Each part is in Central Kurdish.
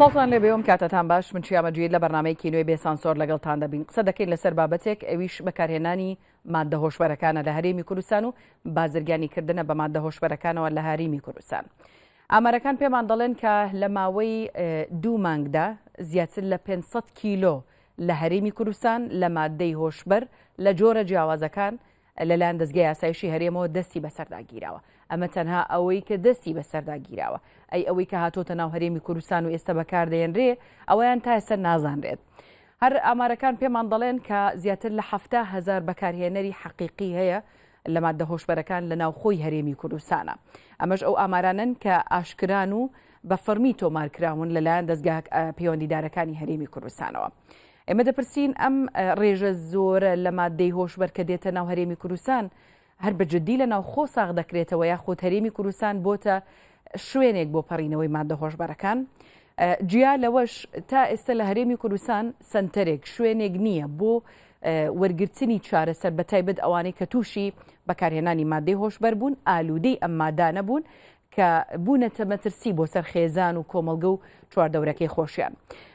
تۆڵان لێ بێوم کاتتان باش من چیامەجوید لە بەنامەیەکی نوێ بێسانسۆر لەگەڵتان دەبین قسە دەکەین لەسەر بابەتێک ئەویش بەکارهێنانی مادە هۆشبەرەکانە لە هەرێمی کوردستان و بازرگانی کردنە بە مادە هۆشبەرەکانەوە لە هەریمی کوردستان. ئامارەکان پێمان دەڵێن کە لە ماوەی دوو مانگدا زیاتر لە 500 کیلۆ لە هەرێمی کوردستان لە مادەی هۆشبەر لە جۆرە جیاوازەکان لەلایەن دەستگای یاسایشی هەرێمەوە دەستی بەسەرداگیرەوە. ئەمە تەنها ئەوەی کە دەستی بەسەرداگیراوە ئەی ئەوەی کە هاتۆتە ناو هەرێمی کوردستان و ئێستا بەکاردێنرێ ئەویان تا ئێستا نازانرێت. هەر ئامارەکان پێمان دەڵێن کە زیاتر لە هەفتا هزار بەکارهێنەری حەقیقی هەیە لە مادە هۆشبەرەکان لە ناوخۆی هەرێمی کوردستانە. ئەمەش ئەو ئامارانن کە ئاشکران و بە فەرمی تۆمارکراون لەلایەن دەستگاه پەیوەندیدارەکانی هەرێمی کوردستانەوە. ئێمە دەپرسین ئەم ڕێژە زۆرە لە مادەی هۆشبەر کە دێتە ناو هەرێمی کوردستان هەر بەجددی لە ناو خۆ ساغ دەکرێتەوە یاخود هەرێمی کوردستان بۆتە شوێنێک بۆ پەڕینەوەی مادە هۆشببارەکان. جیا لەوەش تا ئێستا لە هەرێمی کوردستان سنتەرێک شوێنێک نییە بۆ وەرگرتنی چارەسەر بە تایبەت ئەوانەی کە تووشی بەکارهێنانی مادەی هۆشبەر بوون ئالودەی ئەم مادانە بوون کە بوونەتە مەترسی بۆ سەر خێزان و کۆمەلگە و چواردەورەکەی خۆشیان.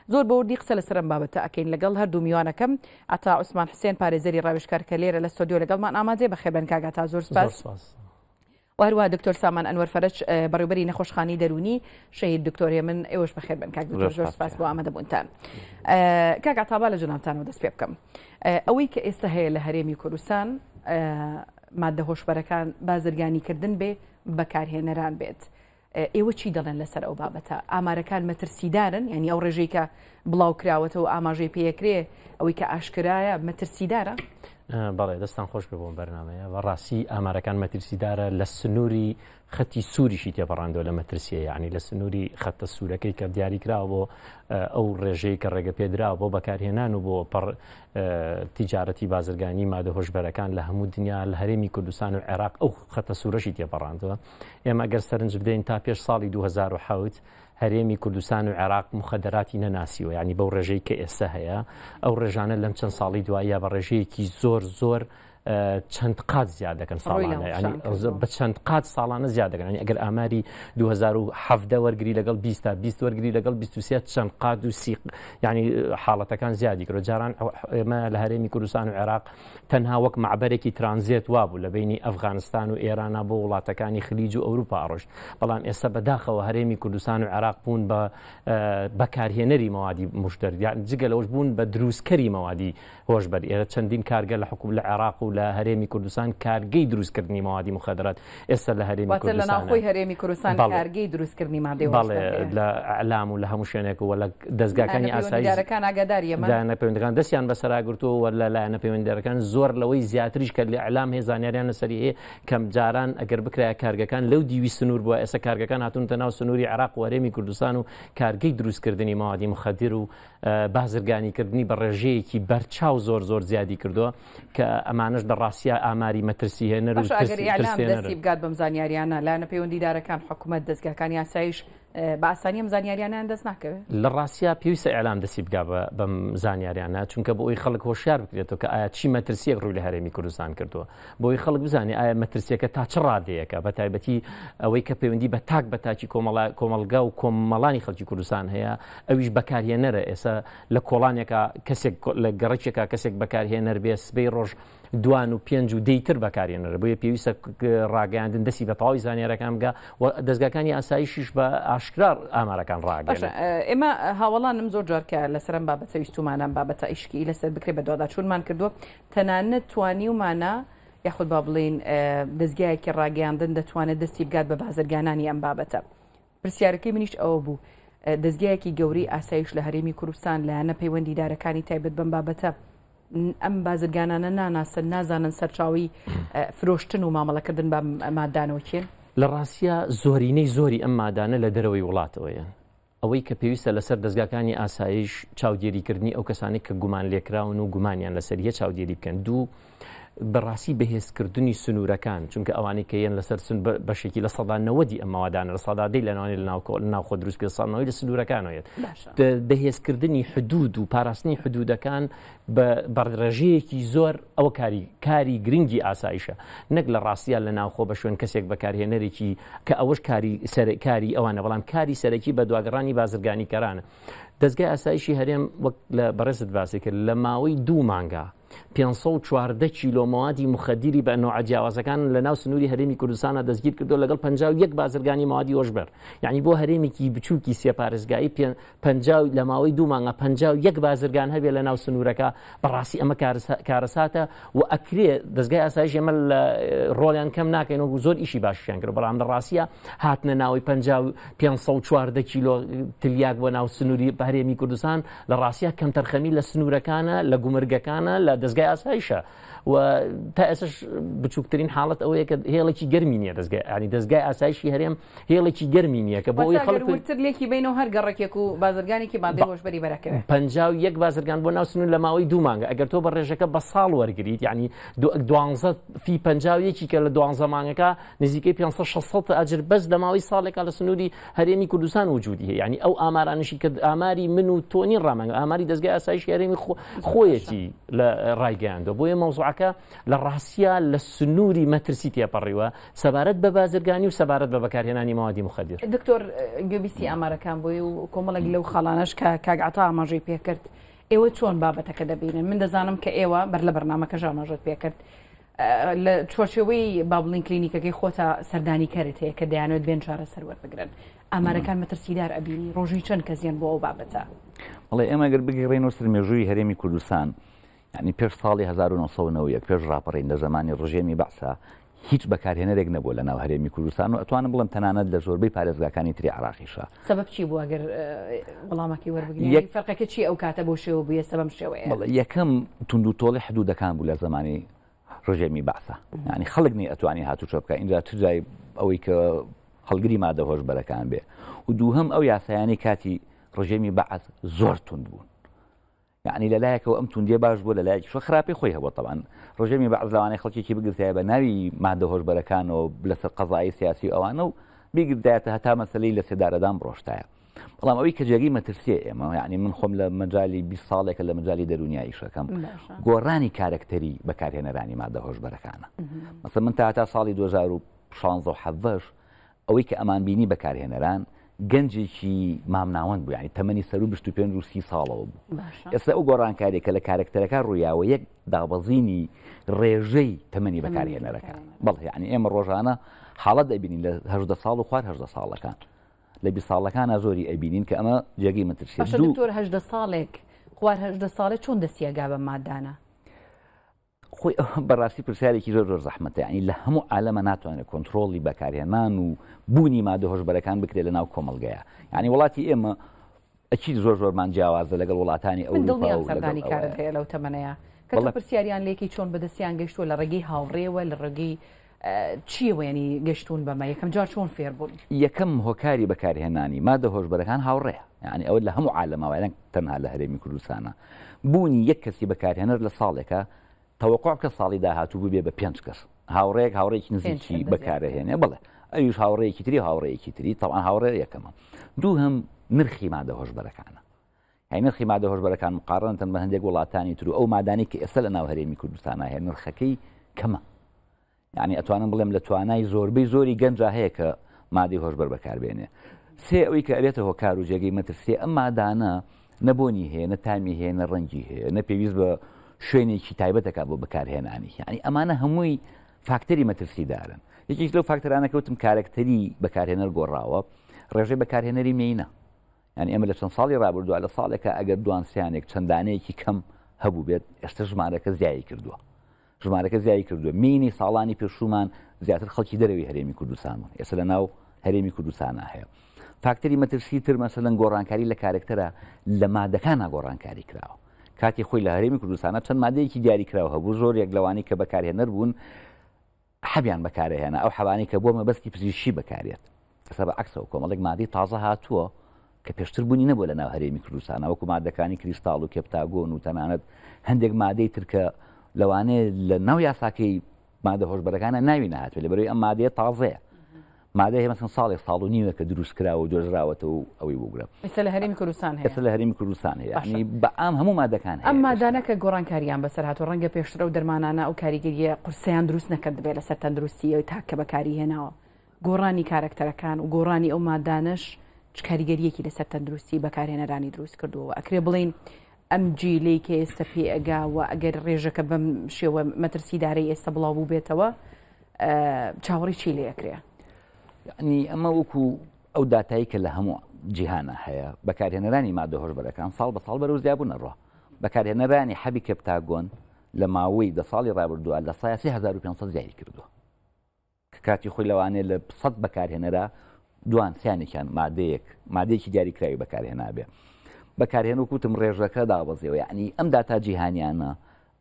زۆر بەوردی قسە لە سرم بابەتە ئەکەین لەگەڵ هەردوو میوانەکەم ئەتا عوسمان حسێن پارێزەری ڕاوشکار کە لێرە لە سۆدیۆ لەگەڵمان ئامادەێ بە خێبن کاگا تا زۆر سپاس. هەروە دکتۆر سامان ئەنوەر فەرج بەڕێبەری نەخۆشخانی دەرونی شید دکتۆری من ئێوەش بەخێر بن کاک زۆر سپاس بۆ ئامادەبوونتان کاکاتابا لە جنابتانەوە دەست پێ بکەم ئەوەی کە ئێستا هەیە لە هەرێمی کوردستان مادە هۆشبەرەکان بازرگانیکردن بێ بەکارهێنەران بێت ئێوە چی دەڵێن لەسەر ئەو بابەتە ئامارەکان مەترسیدارن ینی ئەو ڕێژەی کە بڵاوکراوەتەوە ئاماژەی پێەکرێ ئەوەی کە ئاشکرایە مەترسیدارە بەڵێ دەستان خۆش ببووم بەرنمەیە بە ڕاستی ئامارەکان مەترسیدارە لە سنووری خەتی سووریشی تێپەڕاندەوە لە مەترسیە یعنی لە سنووری خەتە سوورەکەی کە دیاریکراوە بۆ ئەو ڕێژەیە کە ڕێگە پێدرا بۆ بەکارهێنان و بۆ تیجارەتی بازرگانی مادە هۆشببەرەکان لە هەموو دنیا لە هەرێمی کوردستان و عێراق ئەو خەتە سوورەشی تێپەڕاندەوە ئێمە گەر سەرنج بدەین تا پێش ساڵی 2010 هەرێمی کوردستان و عێراق مخەدەراتی نەناسیەوە ینی بەو ڕێژەی کە ئێستا هەیە ئەو ڕێژانە لەم چەند ساڵی دوایی یا بە ڕێژەیەکی زۆر زۆر چەند قات زیاد دەکەن ساڵانە بە چەند قات ساڵانە زیاد دەکەن ئەگەر ئاماری 2017 وەرگری لەگەڵ 20 20 وەرگری لەگەڵ 23 چەند قات و سیق ینی حاڵەتەکان زیادی کرۆ جاران ئێمە لە هەرێمی کوردستان و عێراق تەنها وەک معبەرێکی ترانزیێت وابوو لە بینی ئەفغانستان و ئێرانە بۆ وڵاتەکانی خلیج و ئەوروپا ڕۆژ بەڵام ئێستا بەداخەوە هەرێمی کوردستان و عێراق بوون بە بەکارهێنەری مەوادی مشتریان جگە لەەوەش بوون بە دروستکەری مەوادی هۆش بەر ئێرە چەندین کارگە لە حکوم لە عێراق و و لە هەرێمی کوردستان کارگەی دروستکردنی ماوادی مخدرات ئێستا لە هەرێمی کوردستانخۆی هەرێمی کوردستان کارگەی دروستکردنی مادەی لە ئالام و لە هەموو شوێنێک و لە دەستگاکانی ئاساییەکان ئاگداریەمە پەیوەندەکان دەستیان بەسەراگرتووە وە لە لایەنە پەیوەندەرەکان زۆر لەوەی زیاتریش کرد لە ئەلام هێزانیاریان لەسەری هەیە کەم جاران ئەگەر بکرای کارگەکان لەو دیوی سنوور بووە ئێستا کارگەکان هاتونتە ناو سنووری عراق وەرێمی کوردستان و کارگەی دروستکردنی ماوادی مخدر و بازرگانیکردنی بە ڕێژەیەکی بەرچاو زۆر زۆر زیادی کردووە کە ئەمانش بە ڕاستیا ئاماری مەترسی هێنەر بگات بەم زانیاریانە لاەنە پەیوەندیدارەکان حکوومەت دەستگاکان یاسایش باسانی ئەم زانیاریانیان دەست ناکەوێت لە ڕاستیا پێویستە ئەلام دەسی بگا بەم زانیاریانە چونکە بۆ ئەوی خەڵک هۆشیار بکرێتەوە کە ئایا چی مەترسیەک ڕووی لە هەرێمی کوردستان کردووە بۆی خەڵک بزانانی ئایا مەترسیەکە تا چ ڕادەیەەکە بە تایبەتی ئەوەی کە پەیوەندی بە تاک بە تاکی کۆمەلگا و کۆمەڵانی خەڵکی کوردستان هەیە ئەویش بەکارهێنەرە ئێستا لە کۆڵانێکە کەسێک لە گەڕێکێکە کەسێک بەکارهێنەر بێ سبەی ڕۆژ دوان و پێنج و دەیتر بەکارێنەر بۆیە پێویستە ڕاگەاندن دەسی بە تاوی زانانیێرەکان بگە و دەستگاکانی ئاساییشیش بە ئاشکرار ئامارەکان ڕاگەن ئێمە هاوڵانم زۆر جارکە لەسرم بابەتە ویستومانان بابەتە ئیشکی لەسەر بکرێ بە دووادا چونمان کردووە تەنانەت توانی ومانە یاخود با بڵین دەستگایەکی ڕاگەاندن دەتوانێت دەستی بگات بە بازرگانانی ئەم بابەتە پرسیارەکەی منیش ئەوە بوو. دەستگایەکی گەوری ئاسایش لە هەرێمی کوردستان لایەنە پەیوەندیدارەکانی تایبەت بم بابەتە ئەم بازرگانانە ناناسن نازانن سەرچاوی فرۆشتن و مامەڵەکردن بە مادانەوەکێن لە ڕاستە زۆرینەی زۆری ئەم مادانە لە دەرەوەی وڵاتەوەیە ئەوەی کە پێویستە لەسەر دەستگاکانی ئاسایش چاودێریکردنی ئەو کەسانی کە گومان لێکراون و گومانیان لەسەر یە چاودێری بکەن دوو بەڕاستی بەهێزکردنی سنوورەکان چونکە ئەوانی کە یەن لەسەر سن بەشێکی لە سەدانەوەدی ئەمەوادان لە سەدادەی لەناوانی لە ناوکۆ ناوخۆ دروستکە ساڵنەوەی لە سنوورەکانەوەیت بەهێزکردنی حدود و پاراستنی حدودەکان بەڕێژەیەکی زۆر ئەوە کاری کاری گرنگی ئاسایشە نەک لە ڕاستیان لە ناوخۆ بە شوێن کەسێک بەکارهێنەرێکی کە ئەوەش کاری سەرکاری ئەوانە بەڵام کاری سەرەکی بە دواگەڕانی بازرگانی کەرانە دەستگای ئاسایشی هەرێم وەک بەڕێزت باسی کرد لە ماوەی دوو مانگە 514 کیلۆمەوادی مخەدیری بە نوعجیاوازەکان لە ناو سنووری هەرێمی کوردستانە دەستگیر کردو لەگەڵ 51 بازرگانی مادی وەشبەر یعنی بۆ هەرێمێکی بچووکی سێپارێزگایی لە ماوەی دوو مانگە 51 بازرگان هەبێ لە ناو سنوورەکە بەڕاستی ئەمە کارەساتە و ئەکرێ دەستگای ئاسایش ئەمە ڕۆلیان کەم ناکەینەوە زۆر ئیشی باشیان کرد بەڵام لە ڕاستە هاتنە ناوی 514 کیلۆ تلیاک بۆ ناو سنووری بە هەرێمی کوردستان لە ڕاستە کەم تەرخەمی لە سنوورەکانە لە گومرگەکانە لە this guy, Asia. و تا ئێسش بچووکترین حالت ئەوەیە کە هێڵێکی گەرمی نیە دەستگای ینی دەستگای ئاسایشی هەرێم هێڵێکی گەرمی نییە کە بۆ خەڵتر لێکی بینەوە هەر گەڕێکێک و بازرگانێکی باندەوەش بەری بەرەکەن پ یەک بازرگان بۆ ناوسنون لە ماوەی دوو مانگە ئەگەر تۆ بە ڕێژەکە بە ساڵ وەرگیت ینی دوانزە فی پ یەکی کە لە دوانزە مانگەکە نزیکەی 500 ئەجر بەس لە ماوەی ساڵێکا لە سنووری هەرێمی کوردستان وجودی هەیە ینی ئەو ئامارانشی کە ئاماری من و تۆنی ڕامەنگە ئاماری دەستگای ئاسایشی هەرێمی خۆیەتی لە ڕایگەیاندەوە بۆیە مەوزوع شیعەکە لە ڕاستە لە سنووری مەترسی تێپەڕیوە سەبارەت بە بازرگانی و سەبارەت بە بەکارهێنانی ماوادی مخدر دکتۆر گویستی ئامارەکان بۆی و کۆمەڵک لەو خاڵانش کە کاگعتا ئاماژەی پێکرد ئێوە چۆن بابەتەکە دەبینن من دەزانم کە ئێوە بەر لە بەرنمەکە ژاماژت پێکرد لە چۆچەوەی بابلین کلینیکەکەی خۆتە سەردانی کارت هەیە کە دەیانوێت بێن چارە سەروەر بگرن ئامارەکان مەترسیدار ئەبینی ڕۆژی چەند کەزیان بۆ ئەو بابەتە. بەڵێ ئێمەگەر بگەڕێنەوە سەر مێژووی هەرێمی کوردستان. ینی پێش ساڵی 1990 پێش ڕاپەڕین لە زمانی ڕژێمی بەسا هیچ بەکارهێنەرێک نەبوو لە ناو هەرێمی کوردستان و ئەتوانم بڵم تەنانەت لە زۆربەی پارێزگاکانی تری عراقیشە سبب چی بوو ئەگەر وەڵامەکی وەربگری فەرقەکە چی ئەو کاتە بۆ شێوە بووە سەبم شێوەیە یەکەم تونند و تۆڵی حدودەکان بوو لە زمانی ڕژێمی باسە ینی خەڵکنی ئەتوانی هاتوچۆ بکە اینجا تجای ئەوەی کە هەڵگری مادە هۆشبەرەکان بێ و دووهم ئەو یاسایانی کاتی ڕژێمی بەعز زۆر تونند بوون یعنی لەلایەکەەوە ئەم توندێ باش بوو لە لایەکی شە خراپی خۆی هەبوو تەوان ڕژەمی بەعزلوانەی خەڵکیێکی بگرتای بە ناوی مادە هۆشببەرەکان و لەسەر قەزایی سیاسی ئەوانە و بیگردایەتە هەتا مەسلەی لە سێدارەدان بڕۆشتایە بەڵام ئەوی کە جێگی مەترسیە ئێمە یعنی من خۆم لە مەجای 20 ساڵێکە لە مەجای دەرونیایی شەکەم گۆڕانی کارکتەری بەکارهێنەرانی مادە هۆشببەرەکانە مەسە من تا هەتا ساڵی 2016 ئەوەی کە ئەمان بینی بەکارهێنەران گەنجێکی مامناوەند بوو ینی تەمەنی سەر و بشت و پێ روسی ساڵەوە بوو ئێستا ئەو گۆڕانکارێکە لە کارکتەرەکە ڕوویاوە یەک دابەزینی ڕێژەی تەمەنی بەکارهێنەرەکان بەڵێ ینی ئێمە ڕۆژانە حاڵەت دەبینین لە هەدە ساڵ و خوارد هەدە ساڵەکان لە بی ساڵەکانە زۆری ئەبینین کە ئەمە جێگەی مترشیهدە ساڵێک خوارد هەدە ساڵێک چۆن دەسیەگا بە مادانە خۆی بەڕاستی پرسیارێکی زۆر زۆر زەحمەتیانی لە هەموو ئالەمە ناتوانێت کۆنتترۆلی بەکارهێنان و بوونی مادە هۆشببەرەکان بکرێت لە ناو کۆمەلگەیە ینی وڵاتی ئێمە ئەچی زۆر زۆرمان جیاوازە لەگەڵ وڵاتانی ئەو دڵنیانی کارت هەیە لەو تەمەەیە کە پرسیاریان لێکی چۆن بەدەستیان گەشتووە لە ڕێگەی هاوڕێوە لە ڕێگەی چیەوەێنی گەشتون بەمە یەکەم جار چۆن فێر بوون یەکەم هۆکاری بەکارهێنانی مادە هۆشببەرەکان هاوڕێە ینی ئەوە لە هەموو عالەمەوەیان تەنها لە هەرێمی کوردستانە بوونی یەک کەسی بەکارهێنەر لە ساڵێکە تەوەقع کە ساڵی داهاتوو بێ بە پێنج کەس هاوڕێک هاوڕێکی نزیکی بەکارەهێنێ بڵێ ئەویش هاوڕێکی تری هاوڕەیەکی تری تەوان هاوڕێ یەکەمە دوو هەم نرخی مادە هۆشببەرەکانە هەی نرخی مادە هۆشببەرەکان مقارنتەن بە هەندێک وڵاتانی تر و ئەو مادانی کە ئێستا لە ناو هەرێمی کوردستانە هەیە نرخەکەی کەمە یعنی ئەتوانم بڵێم لە توانای زۆربەی زۆری گەنج هەیە کە مادی هۆشبەر بەکاربێنێ سێ ئەوی کە ئەبێتە هۆکار و جێگەی مەترسێ ئەم مادانە نەبوونی هەیە نە تامی هەیە نە ڕەنگی هەیە نە پێویست بە شوێنێکی تایبەتەکە بۆ بەکارهێنانی ینی ئەمانە هەمووی فاکتەری مەترسیدارن یەکیش لەو فاکتەرانە کەوتم کارکتەری بەکارهێنەر گۆڕاوە ڕێژەی بەکارهێنەری مینە یعنی ئەمە لە چەند ساڵی ڕابردووە لە ساڵێکە ئەگەر دوانسیانێک چەندانەیەکی کەم هەبوو بێت ئێستا ژمارەکە زیایی کردووە ژمارەکە زیایی کردووە مینی ساڵانی پێشومان زیاتر خەڵکی دەرەوەی هەرێمی کوردستانون ئێستا لە ناو هەرێمی کوردستانە هەیە فاکتەری مەترسی تر مەسەلەن گۆڕانکاری لە کارکتەرە لە مادەکانە گۆڕانکاری کراوە کاتی خۆی لە هەرێمی کوردستانە چەند مادەیەکی دیاریکراوە هەبوو زۆرێک لەوانی کە بەکارهێنەر بوون حەبیان بەکارهێنا ئەو حەوانی کە بۆ مەبەستی پزیشی بەکارێت کەسە بە عکسەوە کۆمەڵک مادەی تازە هاتووە کە پێشتر بوونی نەبوو لە ناو هەرێمی کوردستانە وەکو مادەکانی کریستاڵ و کێپتاگۆن و تەنانەت هەندێک مادەی ترکە لەوانێ لە ناو یاساکەی مادە هۆشبەرەکانە ناوی نهاتوێت لە بەروی ئەم مادەیە تازەیە مادە هێمەکەن ساڵێک ساڵ و نیوە کە دروست کراوە دۆژراوەتە و ئەوەی بگرم ئێستا لە هەرمی کوردستان هەیە لە هەرمی کوردستان هەیەنی بە ئام هەموو مادەکان ئەم مادانە کە گۆڕانکاریان بەسەر هاتو ڕەنگە پێشترە و دەرمانانە ئەو کاریگەریە قورسیان دروست نەکرد بێت لەسەر تەندروستیەوەی تاکە بەکاری هێناوە گۆڕانی کارکتەرەکان و گۆڕانی ئەو مادانش کاریگەریەکی لەسەر تەندروستی بەکارهێنەرانی دروست کردووە ئەکرێ بڵین ئەم جیلەی کە ئێستا پێ ئەگاوە ئەگەر ڕێژەکە بەم شێوە مەترسیدارەی ئێستا بڵاو بوو بێتەوە چاوەڕی چی لێ ئەکرێ یعنی ئەمە وەکو ئەو دااتایی کە لە هەموو جیهانە هەیە بەکارهێنەرانی مادە هۆشبەرەکان ساڵ بە ساڵ بەرەو زیابوون نەڕە بەکارهێنەرانی حەبی کەپتاگۆن لە ماوەی دە ساڵی ڕابردووە لە سایسی 1500 زیری کردووە کە کاتی خۆی لەوانێ لە سەد بەکارهێنەرە دوان سیانێکیان مادەیەک مادەیەکی دیاریکراوی بەکارهێنابێ بەکارهێن وکوتم ڕێژەکە دابەزیەوە یعنی ئەم داتا جیهانیانە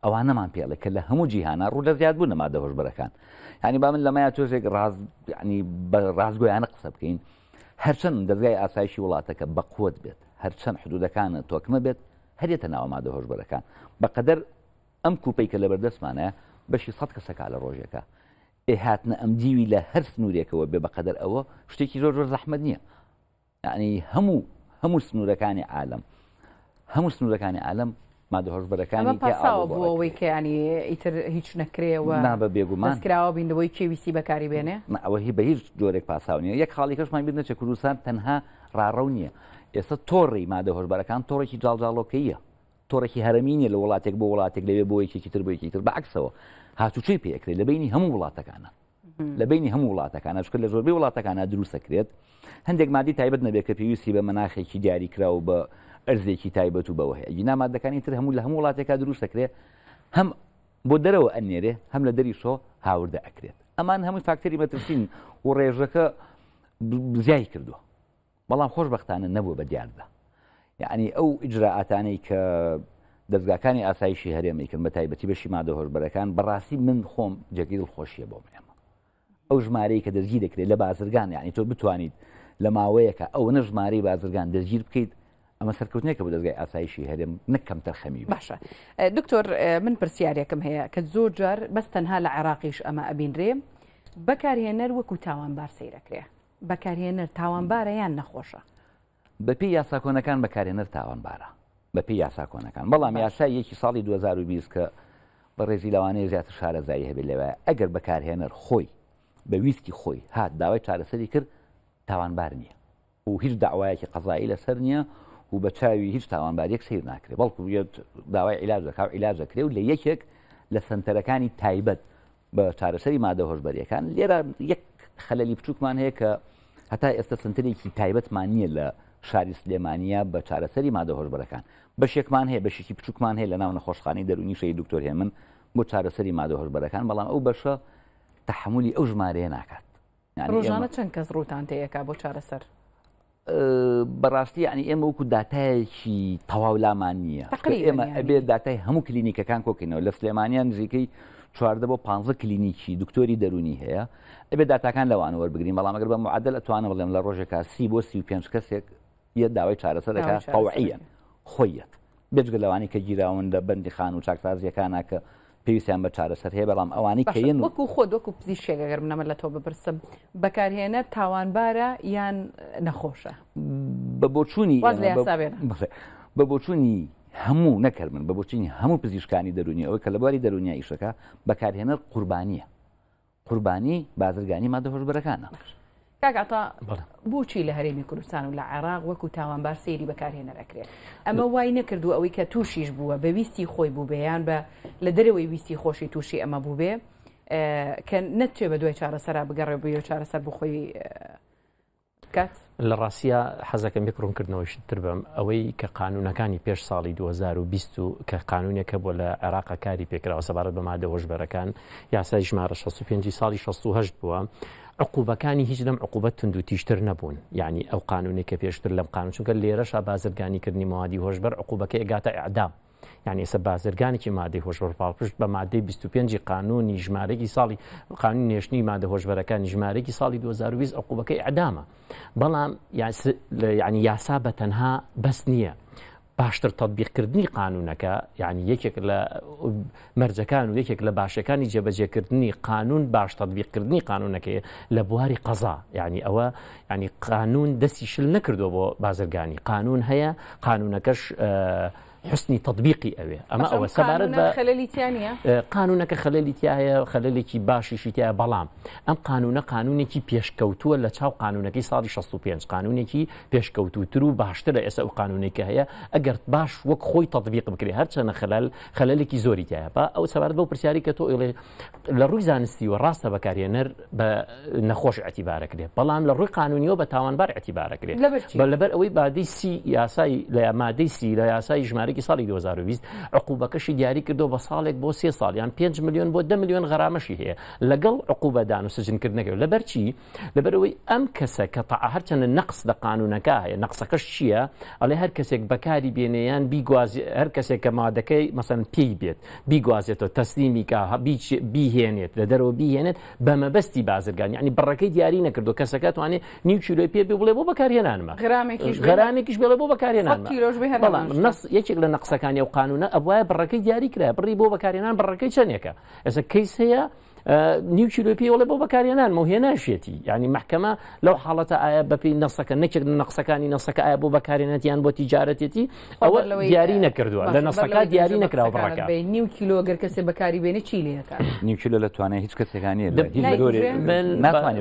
ئەوان نەمان پێڵێ کە لە هەموو جیهانە ڕوو لە زیاد بوون نەمادە هۆشبەرەکان ینی با من لەمایە تۆژێک ینی ڕازگۆیانە قسە بکەین هەرچەند دەزگای ئاسایشی وڵاتەکە بە قوت بێت هەرچەند حدودەکانە تۆکمە بێت هەرێتە ناوەمادە هۆشبەرەکان بەقەدەر ئەم کوپەی کە لە بەردەستمانە بەشی سەد کەسەکە لە ڕۆژێکە ئێهاتنە ئەم دیوی لە هەر سنوورێکەوە بێ بەقەدەر ئەوە شتێکی زۆر زۆر زەحمد نییە یعنی هەموو هەموو سنوورەکانی عالم هەموو سنوورەکانی عالم مادە هۆشبەرەکانی پاساوە بۆ ئەوەی کە ینی ئیتر هیچ نەکرێەوە بە بێگومانکراوە بینەوەی کێویستی بەکاری بێنێ ئەوە هی بە هیچ جۆرێک پاساونیە یەک خاڵی کەشمان بینە چە کوردستان تەنها ڕاڕە نییە ئێستا تۆڕی مادە هۆشبەرەکان تۆڕێکی جاڵجاڵۆکەیە تۆڕێکی هەرمینی لە وڵاتێک بۆ وڵاتێک لەوێ بۆ یەکێکی تر بۆیکی تر بەعکسەوە هاتوچی پێکرێت لە بینی هەموو وڵاتەکانە لە بینی هەموو وڵاتەکانە شکل لە زۆربەی وڵاتەکانە دروستەکرێت هەندێک مادی تایبەت نەبێت کە پێویستی بە مەناخێکی دیاریکرا و بە ئەرزێکی تایبەت و بەوە هەیە گینا مادەکانی تر هەموو لە هەموو وڵاتێکا دروستەکرێت هەم بۆ دەرەوە ئەنێرێ هەم لە دەری شۆ هاوردە ئەکرێت ئەمان هەمووی فاکتەری مەترسین و ڕێژەکە زیای کردووە بەڵام خۆش بەختانە نەبوو بە دیاردا یعنی ئەو ئجراعاتانەی کە دەستگاکانی ئاسایشی هەرێمی کرد بە تایبەتی بەشی مادە هۆربەرەکان بەڕاستی من خۆم جەگیر خۆشیە بۆ منێمە ئەو ژمارەی کە دەستگی دەکرێت لە بازرگان یعنی تۆ بتوانیت لە ماوەیەکە ئەو نە ژماری بازرگان دەستگیر بکەیت ئەمە سەرکەوتنێکە بۆ دەستگای ئاسایشی هەرم نکەم تەرخەمی باشە دکتۆر من پرسیارێکم هەیە کە زۆر جار بەس تەنها لە عراقیش ئەمە ئەبینرێ بەکارهێنەر وەکو تاوانبار سیرەکرێ بەکارهێنەر تاوانبارە یان نەخۆشە بەپی یاساکۆنەکان بەکارهێنەر تاوانبارە بەپی یاساکۆنەکان بەڵام یاسا یەکی ساڵی 2020 کە بە ڕێزی لەوانەیە زیاتر شارەزایی هەبێت لەوە ئەگەر بەکارهێنەر خۆی بە ویسکی خۆی هات داوای چارەسەری کرد تاوانبار نییە و هیچ داوایەکی قەزایی لەسەر نییە و بە چاوی هیچ تاوانبارێک سیر ناکرێت بەڵکو بێت داوای عیلاجەکە و عیلاجەکرێ و لە یەکێک لە سنتەرەکانی تایبەت بە چارەسەری مادە هۆشببەریەکان لێرە یەک خەلەلی بچووکمان هەیە کە هەتا ئێستا سنتەرێکی تایبەتمان نییە لە شاری سلێمانە بە چارەسەری مادە هۆشببەرەکان بەشێکمان هەیە بەشێکی بچووکمان هەیە لە ناو نەخۆشخانی دەرونی شەی دکتۆر هێمن بۆ چارەسەری مادە هۆشببەرەکان بەڵام ئەو بەشە تحملی ئەو ژمارەیە ناکات ڕۆژانە چەند کەس ڕوتان تەیەکا بۆ چارەسەر بەڕاستی ئەنی ئێمە وەکو دااتایەکی تەواو لامان نییە ئێمە ئەبێت دااتای هەموو کلینیکەکان کۆکەینەوە لە سلێمانیان نزیکەی چواردە بۆ 15 کلینیکی دکتۆری دەرونی هەیە ئەبێ دااتکان لەوان وەربگرین بەڵام ئەگەر بە معدل ئەتوانە بڵێم لە ڕۆژێکا سی بۆ سی و پێنج کەسێک یە داوای چارەسە دەکات قوعیان خۆیەت بێجگە لەوانی کە گیراون لە بەندی خان و چاکتازیەکانە کە پێویستیان بە چارەسەر هەیە بەڵام ئەوانی کەین وەکو خۆ وەکو پزی شێگەگەر منەمە لە تۆ بپرسم بەکارهێنە تاوانبارە یان نەخۆشە بە بۆچوونی بە بۆچوونی هەموو نەکرد من بە بۆچینی هەموو پزیشکانی دەرونی ئەوە کە لەباری دەرونیا ئیشەکە بەکارهێنەر قوربانیە قوربانی بازرگانی مادە هۆشبەرەکانە. کاگاتا بۆچی لە هەرێمی کوردستان و لە عێراق وەکو تاوانبار سێری بەکارهێنەرەکرێت ئەمە وای نەکردو ئەوەی کە تووشیش بووە بە ویستی خۆی بوو بەیان بە لە دەرەوەی ویستی خۆشی تووشی ئەمە بوو بێ کە نەتێ بە دوای چارەسەرا بگەڕێ بووی و چارەسەر بخۆی بکات لە ڕاستە حەزەکەم بکڕونکردنەوەش تر بم ئەوەی کە قانونەکانی پێش ساڵی 2020 کە قانونێکە بۆ لە عێراقا کاری پێکراوە سەبارەت بە مادە وەشبەرەکان یاسای ژمارە 65 ساڵی 16 بووە عقوبەکانی هیچ لەم عقوبەت تند و تیشتر نەبوون یعنی ئەو قانونی کە پێشتر لەم قانون چونکە لێرەش بازرگانیکردنی موادی هۆشبەر عقوبەکە ئەگاتە ئەعدام یعنی ئێستا بازرگانێکی مادەی هۆشبەر پاڵپشت بە مادەی 25 قانونی ژمارەی ساڵی قانون نێشتنی مادە هۆشبەرەکانی ژمارەی ساڵی 2020 عقوبەکەی ئەدامە بەڵام ینی یاسا بە تەنها بەس نییە باشتر تطبیقکردنی قانونەکە یعنی یەکێک لە مەرجەکان و یەکێک لە باشەکانی جێبەجێکردنی قانون باش تطبیقکردنی قانونەکەی لە بواری قەزا یعنی ئەوە ینی قانون دەستی شل نەکردو بۆ بازرگانی قانون هەیە قانونەکەش حستنی تطببیقی ئەوێ ئەمە ئەوە سەبارەت بە قانونەکە خەلەلی تایە خەلەلێکی باشیشی تایە بەڵام ئەم قانونە قانونێکی پێشکەوتووە لە چاو قانونەکەی ساڵی 65 قانونێکی پێشکەوتوتر و باشترە ئێستا ئەو قانونێکە هەیە ئەگەر باش وەک خۆی تطببیق بکرێ هەرچەنە خەلال خەلەلێکی زۆری تایە بە ئەو سەبارەت بەو پرسیاری کە تۆ ئێڵێ لە ڕووی زانستی و ڕاستە بەکارێنەر بە نەخۆش ئەتیبارەکرێ بەڵام لە ڕووی قانونیەوە بە تاوانبار ئەتیبارەکرێت لەبەر ئەوەی بادی سی یاسای لە مادەی سی لە یاسای ژماری ساڵێکی ساڵی 2020 عقوبەکەشی دیاری کردو بە ساڵێک بۆ سێ ساڵیان 5 میلیۆن بۆ 10 میلیۆن غەرامەشی هەیە لەگەڵ عقوبەدان و سجنکردنەکەی لەبەرچی لەبەرەوەی ئەم کەسە کە تا هەرچەنە نەقس لە قانونەکە هەیە نەقسەکەش چییە ئەڵێ هەر کەسێک بەکاری بێنەیان هەر کەسێک کە مادەکەی مەسەن پێی بێت بیگوازێتەوە تەسلیمی کا بیهێنێت لە دەرەوە بیهێنێت بەمەبستی بازرگانی ینی بڕەکەی دیاری نەکردو کەسەکە توانێت نیو چیلۆ پێ بڵێ بۆ بەکارهێنانمە غرامێکیش بێڵێ بۆ بەکارهێنان یەکێک لە نەقسەکانی و قانونە ئەوایە بڕەکەی دیاری کرا بڕی بۆ بەکارێنان بڕەکەی چەندێکە ئەسە کەیس هەیە نیو کیلوپی وڵێ بۆ بەکارێنان مهێ ناشێتی ینی محکمە لەو حاڵەتە ئایا بەپی نەسەکە نەچێک نەقسەکانی نەسەکە ئایا بۆ بەکارێنەتیان بۆ تیجارەتێتی ئەوە دیاری نەکردووە لە نەسەکە دیاری نەکراوە بڕەکە نیو کیلۆگەر کەسێ بەکاری بێنە چی لێەکە نیو کیلو لە توانای هیچ کەسەکانی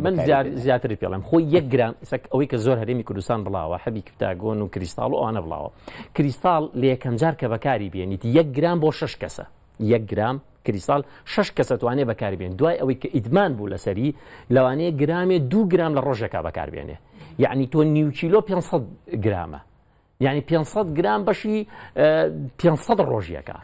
من زیاتر پێڵم خۆی یەک گرام ئەوەی کە زۆر هەرێمی کوردستان بڵاوە حەبی کتاگۆن و کریستال و ئەوانە بڵاوە کریستال لە یەکەمجار کە بەکاری بێنیت یەک گرام بۆ شش کەسە یەک گرام کریستال شش کەس توانێ بەکاربێن دوای ئەوەی کە ئیدمان بوو لەسەری لەوانەیە گرامێ دو گرام لە ڕۆژێکا بەکاربێنێ یعنی تۆ نیوچیلۆ 500 گرامە ینی 500 گرام بەشی 500 ڕۆژیەکە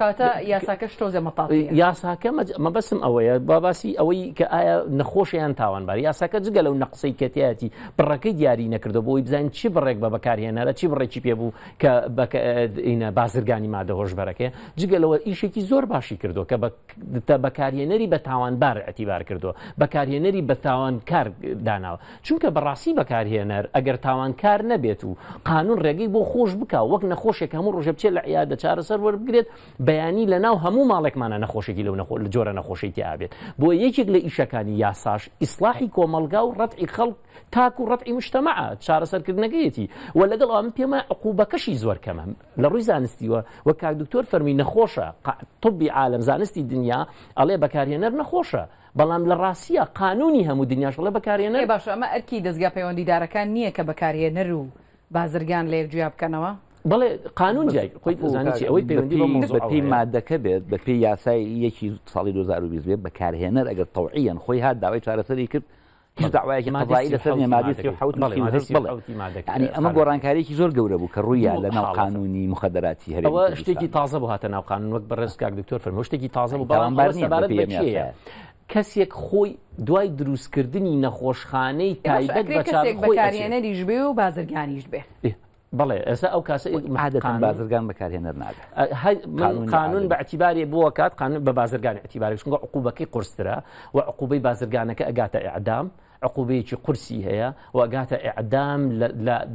یاساکە تۆزەمەپا یاساکە مەبەسم ئەوەیە باباسی ئەوەی کە ئایا نەخۆشیان تاوانبار یاساکە جگە لەو نەقسەی کەتیاتی بڕەکەی دیاری نەکردو بۆی بزانین چی بڕێک بە بەکارهێنەرە چی بڕێکی پێبوو کە بازرگانی مادە هۆشبەرەکەی جگە لەوە ئیشێکی زۆر باشی کردو کە بەکارهێنەری بە تاوانبار ئەتیبار کردو بەکارهێنەری بە تاوان کار داناوە چونکە بەڕاستی بەکارهێنەر ئەگەر تاوانکار نەبێت و قانون ڕێگەی بۆ خۆش ڕۆژ بک وەک نەخۆشێک هەموو ڕۆژە بچێت لە عیادە چارەسەر وەربگرێت بەیانی لە ناو هەموو ماڵێکمانە نەخۆشێکی لەو نەخۆ لە جۆرە نەخۆشێکی ئابێت بۆ یەکێک لە ئیشەکانی یاساش ئیسلاحی کۆمەلگا و ڕەتی خەڵک تاک و ڕەتی مشتەمە چارەسەرکردنەکەیەتی و لەگەڵ ئەم پێمە عقوبەکەشی زۆر کەمەم لە ڕووی زانستیوە وە کاک دکتۆر فەرمی نەخۆشە تبی عالم زانستی دنیا ئەڵێ بەکارهێنەر نەخۆشە. بەڵام لە ڕاستیە قانونی هەموو دنیاش لە بەکارێنەر باشە ئەمە ئەرکی دەستگا پەیوەندیدارەکان نییە کە بەکارهێنەر و بازرگان لێ جویا بکەنەوە بڵێ قانون جای خۆی زانانی ئەوەی پەیوەندی پێی مادەکە بێت بە پێی یاسای یەکی ساڵی 2020 بێت بەکارهێنەر ئەگەر تەوعیان خۆی هات داوای چارەسەری کرد داوایەکی مادی لەسەر نێمادیحوتنی ئەمە گۆڕانکارێکی زۆر گەورە بوو کە ڕوویە لە ناو قانونی مخەدەراتی هەرەوە شتێکی تازە بوو هاتە ناو قانون وەک بەڕێزکاک دکتۆر فەرمە شتێکی تازە بوو بەڵام بارسەبارەت بەچەیە کەسێک خۆی دوای دروستکردنی نەخۆشخانەی تایبەت بەکارێنەریش بێ و بازرگانیش بێ بڵێ ئێستا ئەو کاسە عادەتان بازرگان بەکارهێنەر ناگە قانون بە ئەتیباری بووە کات قانون بە بازرگان ئەتیبارشگە عقوبەکەی قرسترە و عقوبەی بازرگانەکە ئەگاتە ئەعدام. عقوبة كرسي هي وقات اعدام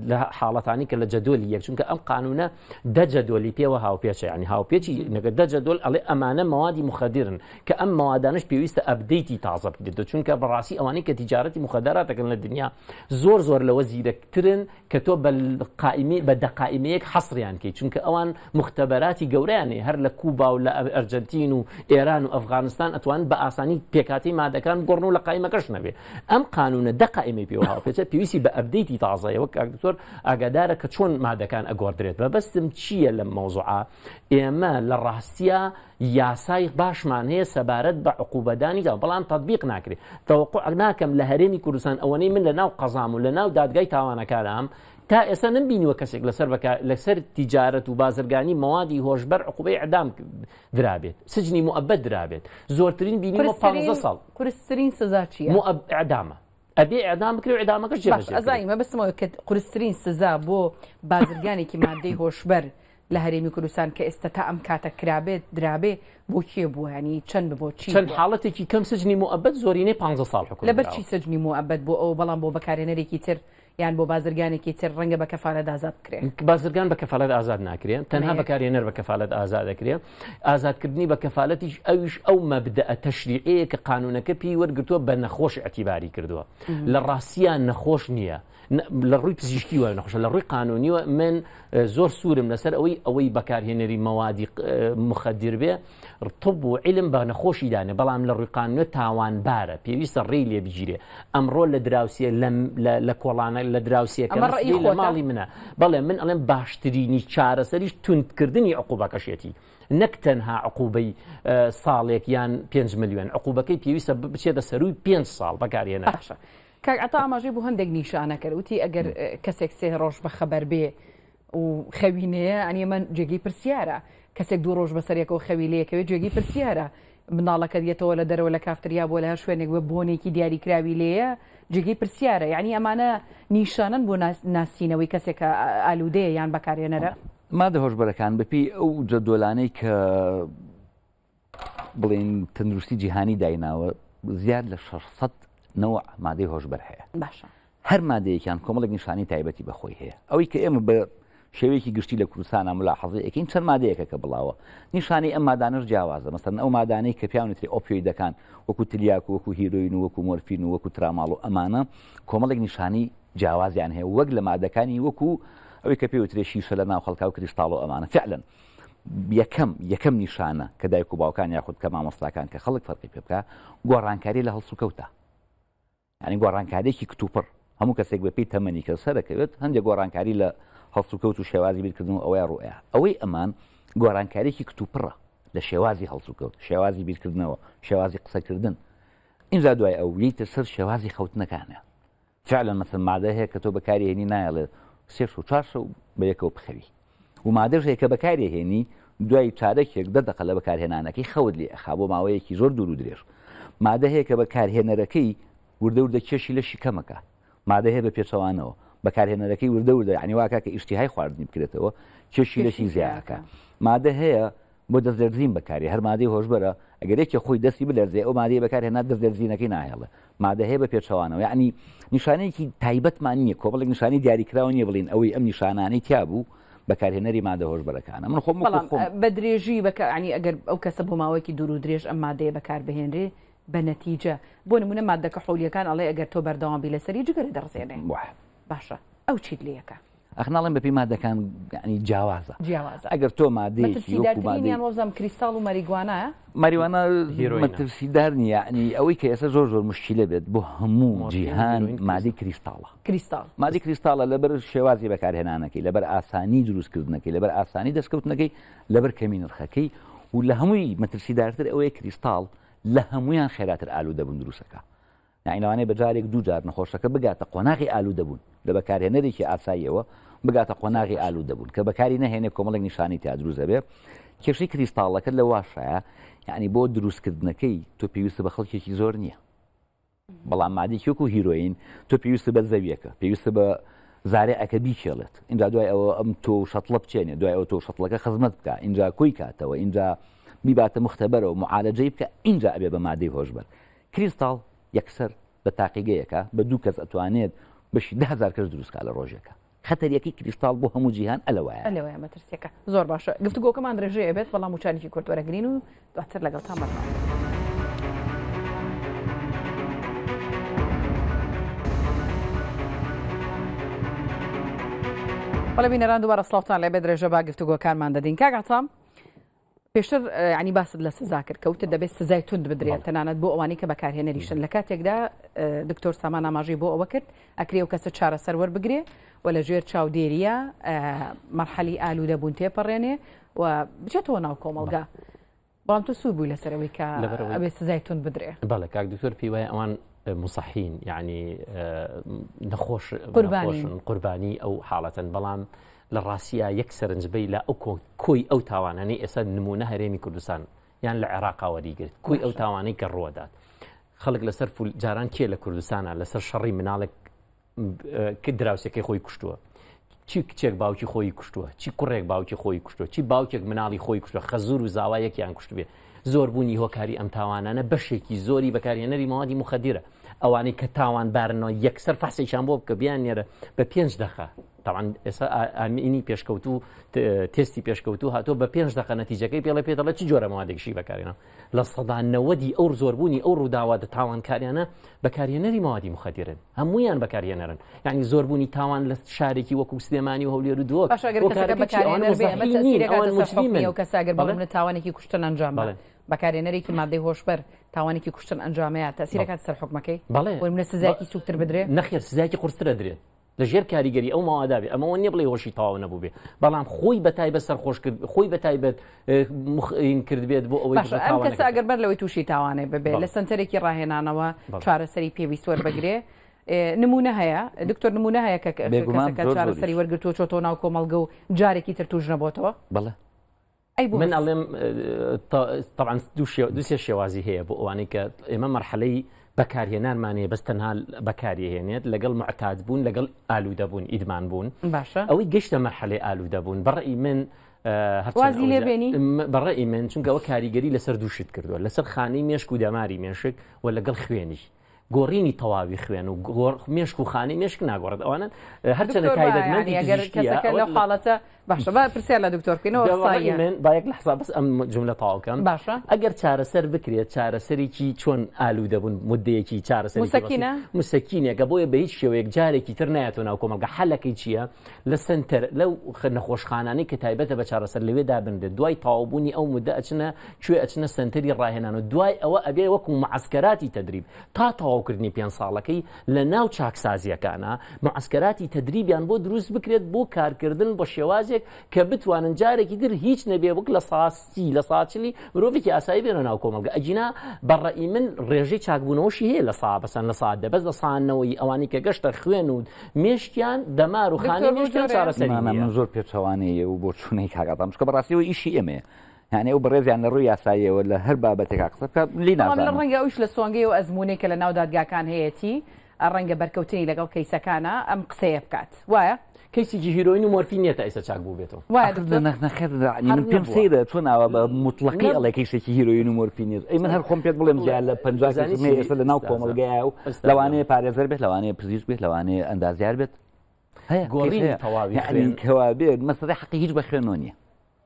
لا حاله ثانيه كلا جدوليه چونك ام قانونا د جدولي بي وها وبيش يعني ها وبيش نك د جدول على امانه مواد مخدر كام مواد موادانش بيست ابديت تعصب د چونك براسي اواني كتجارتي مخدرات كن الدنيا زور زور لو زيدك ترن كتب القائمه بد قائمه يك حصر يعني چونك اوان مختبراتي جوراني هر لكوبا ولا أرجنتين وإيران وافغانستان اتوان باساني بيكاتي ما دكان قرنوا لقائمه كشنبي ام قانونە دەقائمی پێوەها پێچێت پێویستی بە ئەبدەیتی تازای وەک دکتۆر ئاگادارە کە چۆن مادەکان ئەگۆدرێت بە بەستم چییە لە مەوزوعە ئێمە لە ڕاستیە یاسای باشمان هەیە سەبارەت بە عقوبەدانی دا بەڵام تطببیق ناکرێت تەوقع ناکەم لە هەرێمی کوردستان ئەوەنەی من لە ناو قەزام و لە ناو دادگای تاوانەکارام تا ئێستا نمبینیوە کەسێک لەسەر لەسەر تیجارەت و بازرگانی مەوادی هۆشببەر عقوبەی ئەدام درابێت سجنی موبەت درابێت زۆرترین بینی 15 ساڵ کورسترین سزاچی ئەدامە ئەبێ ئەدام بکرێ ئەدامەکە ئەزایمە بەسمەوە کە قورسترین سزا بۆ بازرگانێکی مادەی هۆشببەر. لە هەرێمی کوردستان کە ئێستا تا ئەم کاتە کرابێت درابێ بۆ کێ بووهانی چەند بۆ چی چەند حاڵەتێکی کەم سجننی موبەت زۆرینەی 15 ساڵ لەبەر چی سجننی موبەت بۆ ئەو بەڵام بۆ بەکارێنەرێکی تر یان بۆ بازرگانێکی تر ڕەنگە بە کەفاالت ئازاد بکرێن بازرگان بە کەفاالت ئازاد ناکرێن تەنها بەکارێنەر بە کەفاالت ئازاد دەکرێن ئازادکردنی بە کەفاالەتیش ئەوش ئەو مەبدە تەشریعەیە کە قانونەکە پی وەرگتووە بە نەخۆش ئەتیباری کردووە لە ڕاستیان نەخۆش نییە لە ڕووی پزیشکی وای نەخۆشە لە ڕووی قانونیوە من زۆر سوورم لەسەر ئەوەی ئەوەی بەکارهێنەری مەوادی مخەدیر بێ ڕتب و علم بە نەخۆشی دانێ بەڵام لە ڕووی قانونە تاوان بارە پێویستە ڕێی لێ بگیرێ ئەمڕۆ لە دراوسە لە کۆڵانە لە دراوسەکە لە ماڵی منە بەڵێ من ئەڵێم باشترینی چارەسەریش تونتکردنی عقوبەکەشێتی نەک تەنها عقوبەی ساڵێک یان 5 میلیۆن عقوبەکەی پێویستە بچێتە سەروی 5 ساڵ بەکارێنەشە. کاک ئەتا ئاماژەی بۆ هەندێک نیشانەکەر وتی ئەگەر کەسێک سێ ڕۆژ بە خەبەر بێ و خەوینەیە ئەنی من جێگی پرسیارە کەسێک دوو ڕۆژ بەسەرێکەوە خەوی لەیەکەوێت جێگی پرسیارە مناڵەکەریێتەوە لە دەرەوە لە کافتریا بۆ لە هەر شوێنێک بە بۆنێکی دیاریکراوی لێیە جێگی پرسیارە یعنی ئەمانە نیشانن بۆ ناسینەوەی کەسێکە ئالودەیە یان بەکارێنەرە مادە هۆشبەرەکان بپی ئەو جەدۆلانەی کە بڵێن تەندروستی جیهانی دایناوە زیاد لە 600 نەوە مادەی هۆشبەر هەیە باشە هەر مادەیەکیان کۆمەڵک نیشانی تایبەتی بەخۆی هەیە ئەوەی کە ئێمە بە شێوەیەکی گشتی لە کوردستانە ملا حەزیەکەین چەند مادەیەکە کە بڵاوە نیشانی ئەم مادانش جیاوازە مەسەن ئەو مادانەی کە پیاونتری ئۆپیۆی دەکان وەکو تریاک وەکو هیرۆین وەکو مۆرفین وەکو تراماڵ و ئەمانە کۆمەڵێک نیشانی جیاوازیان هەیە وەک لە مادەکانی وەکو ئەوەی کە پێوترێ شیشە لە ناو خەڵکا و کریستاڵ و ئەمانە فعلن. یەکەم یەکەم نیشانە کە دایک و باوکان یاخود کە مامۆستاکان کە خەڵک فەرقی پێ بکە گۆڕانکاری لە هەڵسوکەوتە ینی گۆڕانکارێکی کتوپڕ هەموو کەسێک بەپی تەمەنی کە سەرەکەوێت هەندێک گۆڕانکاری لە هەڵسو کەوت و شێوازی بیرکردن و ئەوەی ڕوئە ئەوەی ئەمان گۆرانانکارێکی کتوپڕە لە شێوازی هەڵسو کەوت شێوازی بیرکردنەوە شێوازی قسەکردن اینجا دوای ئەو لیتە سەر شێوازی خەوتنەکانە فعلە مەسن مادە هەیە کە تۆ بەکاری هێنی نایڵێ سێش و چارشە و بەیەکەوە بخەوی و مادەش هەیە کە بەکاری هێنی دوای چارەکێک دەدەق لە بەکارهێنانەکەی خەوت لێ خا بۆ ماوەیەکی زۆر دوور و درێژ مادە هەیە کە بەکارهێنەرەکەی وردە وردە کێشی لەشی کەمەکە مادە هەیە بە پێچەوانەوە بەکارهێنەرەکەی وردە وردە عنی واکە کە ئیشتیهای خواردنی بکرێتەوە کێشی لەشی زیاکە مادە هەیە بۆ دەستدەرزین بەکاری هەرمادەی هۆشبەرە ئەگەرێکی خۆی دەستی بلەرزێ ئەو مادەی بەکارهێنا دەستدەرزینەکەی ناهێڵە مادە هەیە بە پێچەوانەوە یعنی نیشانەیەکی تایبەتمان نییە کۆبڵێک نیشانی دیاریکراون نیە بڵین ئەوەی ئەم نیشانانی تیا بوو بەکارهێنەری مادە هۆشبەرەکانە من خۆم بە درێژی بەکە عنی ئەگەر ئەو کەسە بۆ ماوەیەکی دوور و درێژ ئەم مادەیە بەکار بهێنرێ بە نەتیجە بۆ نمونە مادەکە حولیەکان ئەڵێ ئەگەر تۆ بەردەوابی لەسەری جگەرە دەڕزێنێ باشە ئەو چیت لەکە. ئەخناڵم بەپی مادەکان ینی جیاوازە ئەگەر تۆ مادەیەزم کریستال و مەریگوانە مەریوانە هیرۆمەترسیدار نیە ینی ئەوەی کە ئێستا زۆر زۆر مشکیلە بێت بۆ هەموو جیهان مادی کریستاڵە کریستال مادی کریستالە لەبەر شێوازی بەکارهێنانەکەی لەبەر ئاسانی دروستکردنەکەی لەبەر ئاسانی دەستکەوتنەکەی لەبەر کەمی نرخەکەی و لە هەمووی مەترسیدارتر ئەوەیە کریستال لە هەمویان خێراتر ئالو دەبوون دروستەکە نینەوانێ بەجارێک دوو جار نەخۆشەکە بگاتە قۆناغی ئالو دەبوون لە بەکارهێنەرێکی ئاساییەوە بگاتە قۆناغی ئالو دەبوون کە بەکاری نەهێنێ کۆمەڵک نیشانی تا دروزە بێ کێشەی کریستاڵەکە لە واشایە یعنی بۆ دروستکردنەکەی تۆ پێویستە بە خەڵکێکی زۆر نییە بەڵام مادیکیوەکو هیرۆین تۆ پێویستە بە زەویەکە پێویستە بە زارێ ئەەکە بیکێڵێت اینجا دوای ئەوە ئەم تۆ شەتڵە بچێنێ دوای ئەوە تۆ شەتڵەکە خزمەت بکە اینجا کوی کاتەوە اینجا بیباتە مختەبەرەوە معالەجەی بکە اینجا ئەبێ بە مادەی هۆشبەر کریستال یەکسەر بە تاقیگەیەکە بە دوو کەس ئەتوانێت بەشی دهزار کەس دروستکە لە ڕۆژێکە خەتەرەکی کریستال بۆ هەموو جیهان ئەلەوەە ئەلەوەە مەترسیەکە زۆر باشە گفتگۆکەمان درێژەیە بێت بەڵام وچانێکی کورتوەرەگرین و دواتر لەگەڵ تا مەڕ. بەڵە بینەران دووارە سلااوان لە بێ درێژە با گفتوگۆکانمان دەدین کاگاتام پێشتر ینی باست لە سزا کرد کەوتە دەبێت سزای تند بدرێت تەنانەت بۆ ئەوانی کە بەکارهێنەریشن لە کاتێکدا دکتۆر سامان ئاماژی بۆ ئەوە کرد ئەکرێ و کەسە چارە سەرەر بگرێ و لە ژێر چاودێریە مەرحەلی ئالو دەبوون تێپەڕێنێ و بچێتەوە ناو کۆمەلگا. بەڵام تو سوود بووی لەسەرەوەی کە ئەبێ سزای تون بدرێ بەڵێ کاک دکتۆر پی وای ئەوان مسەحین یعنی نەخۆش قوربانی قوربانی ئەو حاڵەتەن بەڵام لە ڕاستە یەک سەرنجبەی لە ئەو کۆی ئەو تاوانانەی ئێستا نمونە هەرێمی کوردستان یان لە عێراقاوەریگرت کوی ئەو تاوانەی کە ڕوەدات خەڵک لەسەر جاران کێ لە کوردستانە لەسەر شەڕی مناڵێک دراوسەکەی خۆی کوشتووە چی کچێک باوکی خۆی کوشتووە چی کوڕێک باوکی خۆی کوشتووە چی باوکێک مناڵی خۆی کوشتوە خەزور و زاوایەکیان کوشتبێ زۆر بوونی هۆکاری ئەم تاوانانە بەشێکی زۆری بەکارێنەری ماوادی مخەدیرە ئەوانەی کە تاوان بارنەوە یەکسەر فەسێکیان بۆ بکە بیان نێرە بە پێنج دەخە تاوان ئێستا ئامینی پێشکەوت و تستی پێشکەوت و هاتۆ بە پێنج دقە نەتیجەکەی پێڵە پێدەڵە چی جۆرە مادێکشی بەکارێنە لە سەدانەوەدی ئەو زۆربوونی ئەو ڕووداوادە تاوانکاریانە بەکارێنەری ماوادی مخەتیرن هەمویان بەکارێنەرن یعنی زۆربوونی تاوان لە شارێکی وەکو سلێمانی و هەولێر و دووە کەساگەر بەڵێن تاوانێکی کوشتن ئەنجام بەکارێنەرێکی مادەی هۆشبەر تاوانێکی کوشتن ئەنجامەیە تاسیرەکەات سەر حکومەکەی بەڵێ سزاکی سوکتتر بدرێت نەخێر سزاکی قورسترە درێت لە ژێر کاریگەری ئەو ماوادابێ ئەمەوە نیە بڵێ هۆشی تاوا نەبوو بێ بەڵام خۆی بە تایبەت سەر خۆش کرد خۆی بە تایبەت مخین کرد بێت بۆ ئەوەی کەسە ئەگەر بەر لەوەی تووشی تاوانێ ببێ لە سنتەرێکی ڕاهێنانەوە چارەسەری پێویست وەربگرێ. نمونە هەیە دکتۆر نمونە هەیە کە چارەسەری وەرگتو چۆتۆ ناو کۆمەڵگە و جارێکی تر توش نەبووتەوە بڵێ من ئەڵێم تاعاان دووسێ شێوازی هەیە بۆ ئەوانەی کە ئێمە مەرحەلەی بەکارهێنانمانەیە بەستەنها بەکارهێنێت لەگەڵ معتاد بوون لەگەڵ ئالوودەبوون ئیدمان بوون باشە ئەوەی گەشتە مەرحەلێ ئالوودەبوون بەڕی من هەوازی لێبێنی بەڕێی من چونکە ئەوە کاریگەری لەسەر دووشت کردووە لەسەر خانی مێشک و دەماری مێشک و لەگەڵ خوێنیش گۆڕینی تەواوی خوێن و مێشک و خانەی مێشک ناگۆڕێت ئەوانن هەرچەند تایبەتمەندیگەرکەەکە لەو حاڵەتە باشە بە پرسیار لە دکتۆرکردنەوە من باەک لە حساب بەس ئەم جملە تاواکەم باشە ئەگەر چارەسەر بکرێت چارەسەرێکی چۆن ئالو دەبوون مدەیەکی چارەسەر مسەکینێکە بۆیە بە هیچ شێوەیەک جارێکی تر نایەتەوە ناوکۆمەگە حەلەکەی چییە لە سنتەر لەو نەخۆشخانانی کە تایبەتە بە چارەسەر لەوێ دابنێت دوای تاوابوونی ئەو مدە ئەچنە کوێ ئەچنە سنتری ڕاهێنان و دوای ئەوە ئەبێ وەکو معسکەراتی تدریب تا تاوا تەواوکردنی پێ ساڵەکەی لە ناو چاکسازیەکانە معسکراتی تدریبیان بۆ دروست بکرێت بۆ کارکردن بە شێوازێک کە بتوانن جارێکی در هیچ نەبێ بک لە ساستی لە ساچلی مرۆڤێکی ئاسایی بێنە ناو کۆمەلگە ئەجینا بەڕئی من ڕێژەی چاکبوونەوەشی هەیە لە سابەسەن لە ساد دەبەست لە سانەوەی ئەوانی کە گەشتە خوێن و مێشتیان دەمار و خانێ چارەسەری من زۆر پێچوانەیە و بۆ چونەی کاگاتام چکە بەڕاستیەوە ئیشی ئێمێ. يعني يعني یعنی ئەو بەڕێزیان لە ڕووی یاساییەوە لە هەر بابەتێک قسە لی نازانم ڕەنگە ئەوش لە سۆنگی و ئەزمونێکە لە ناو دادگاکان هەیەی ڕەنگە بەرکەوتنی لەگەڵ کەیسەکانە ئەم قسەیە بکات وایە کەیسیجی هیرۆین و مۆرفینیە تا ئێستا چاک بوو بێتەوە پێم سەیرە چۆن ناوە بە مطلقی ئەڵێ کەیسێکی هیرۆین و مۆرفینیر ئەی من هەر خۆم پێت بڵێم زیان لە پ ئێستا لە ناو کۆمەلگای و لەوانەیە پارێزەر بێت لەوانەیە پزیش بێت لەوانەیە ئەندازیار بێت اندازيار بيت هيا کەوا يعني كوابير مثلا حقي هيج بخير نیە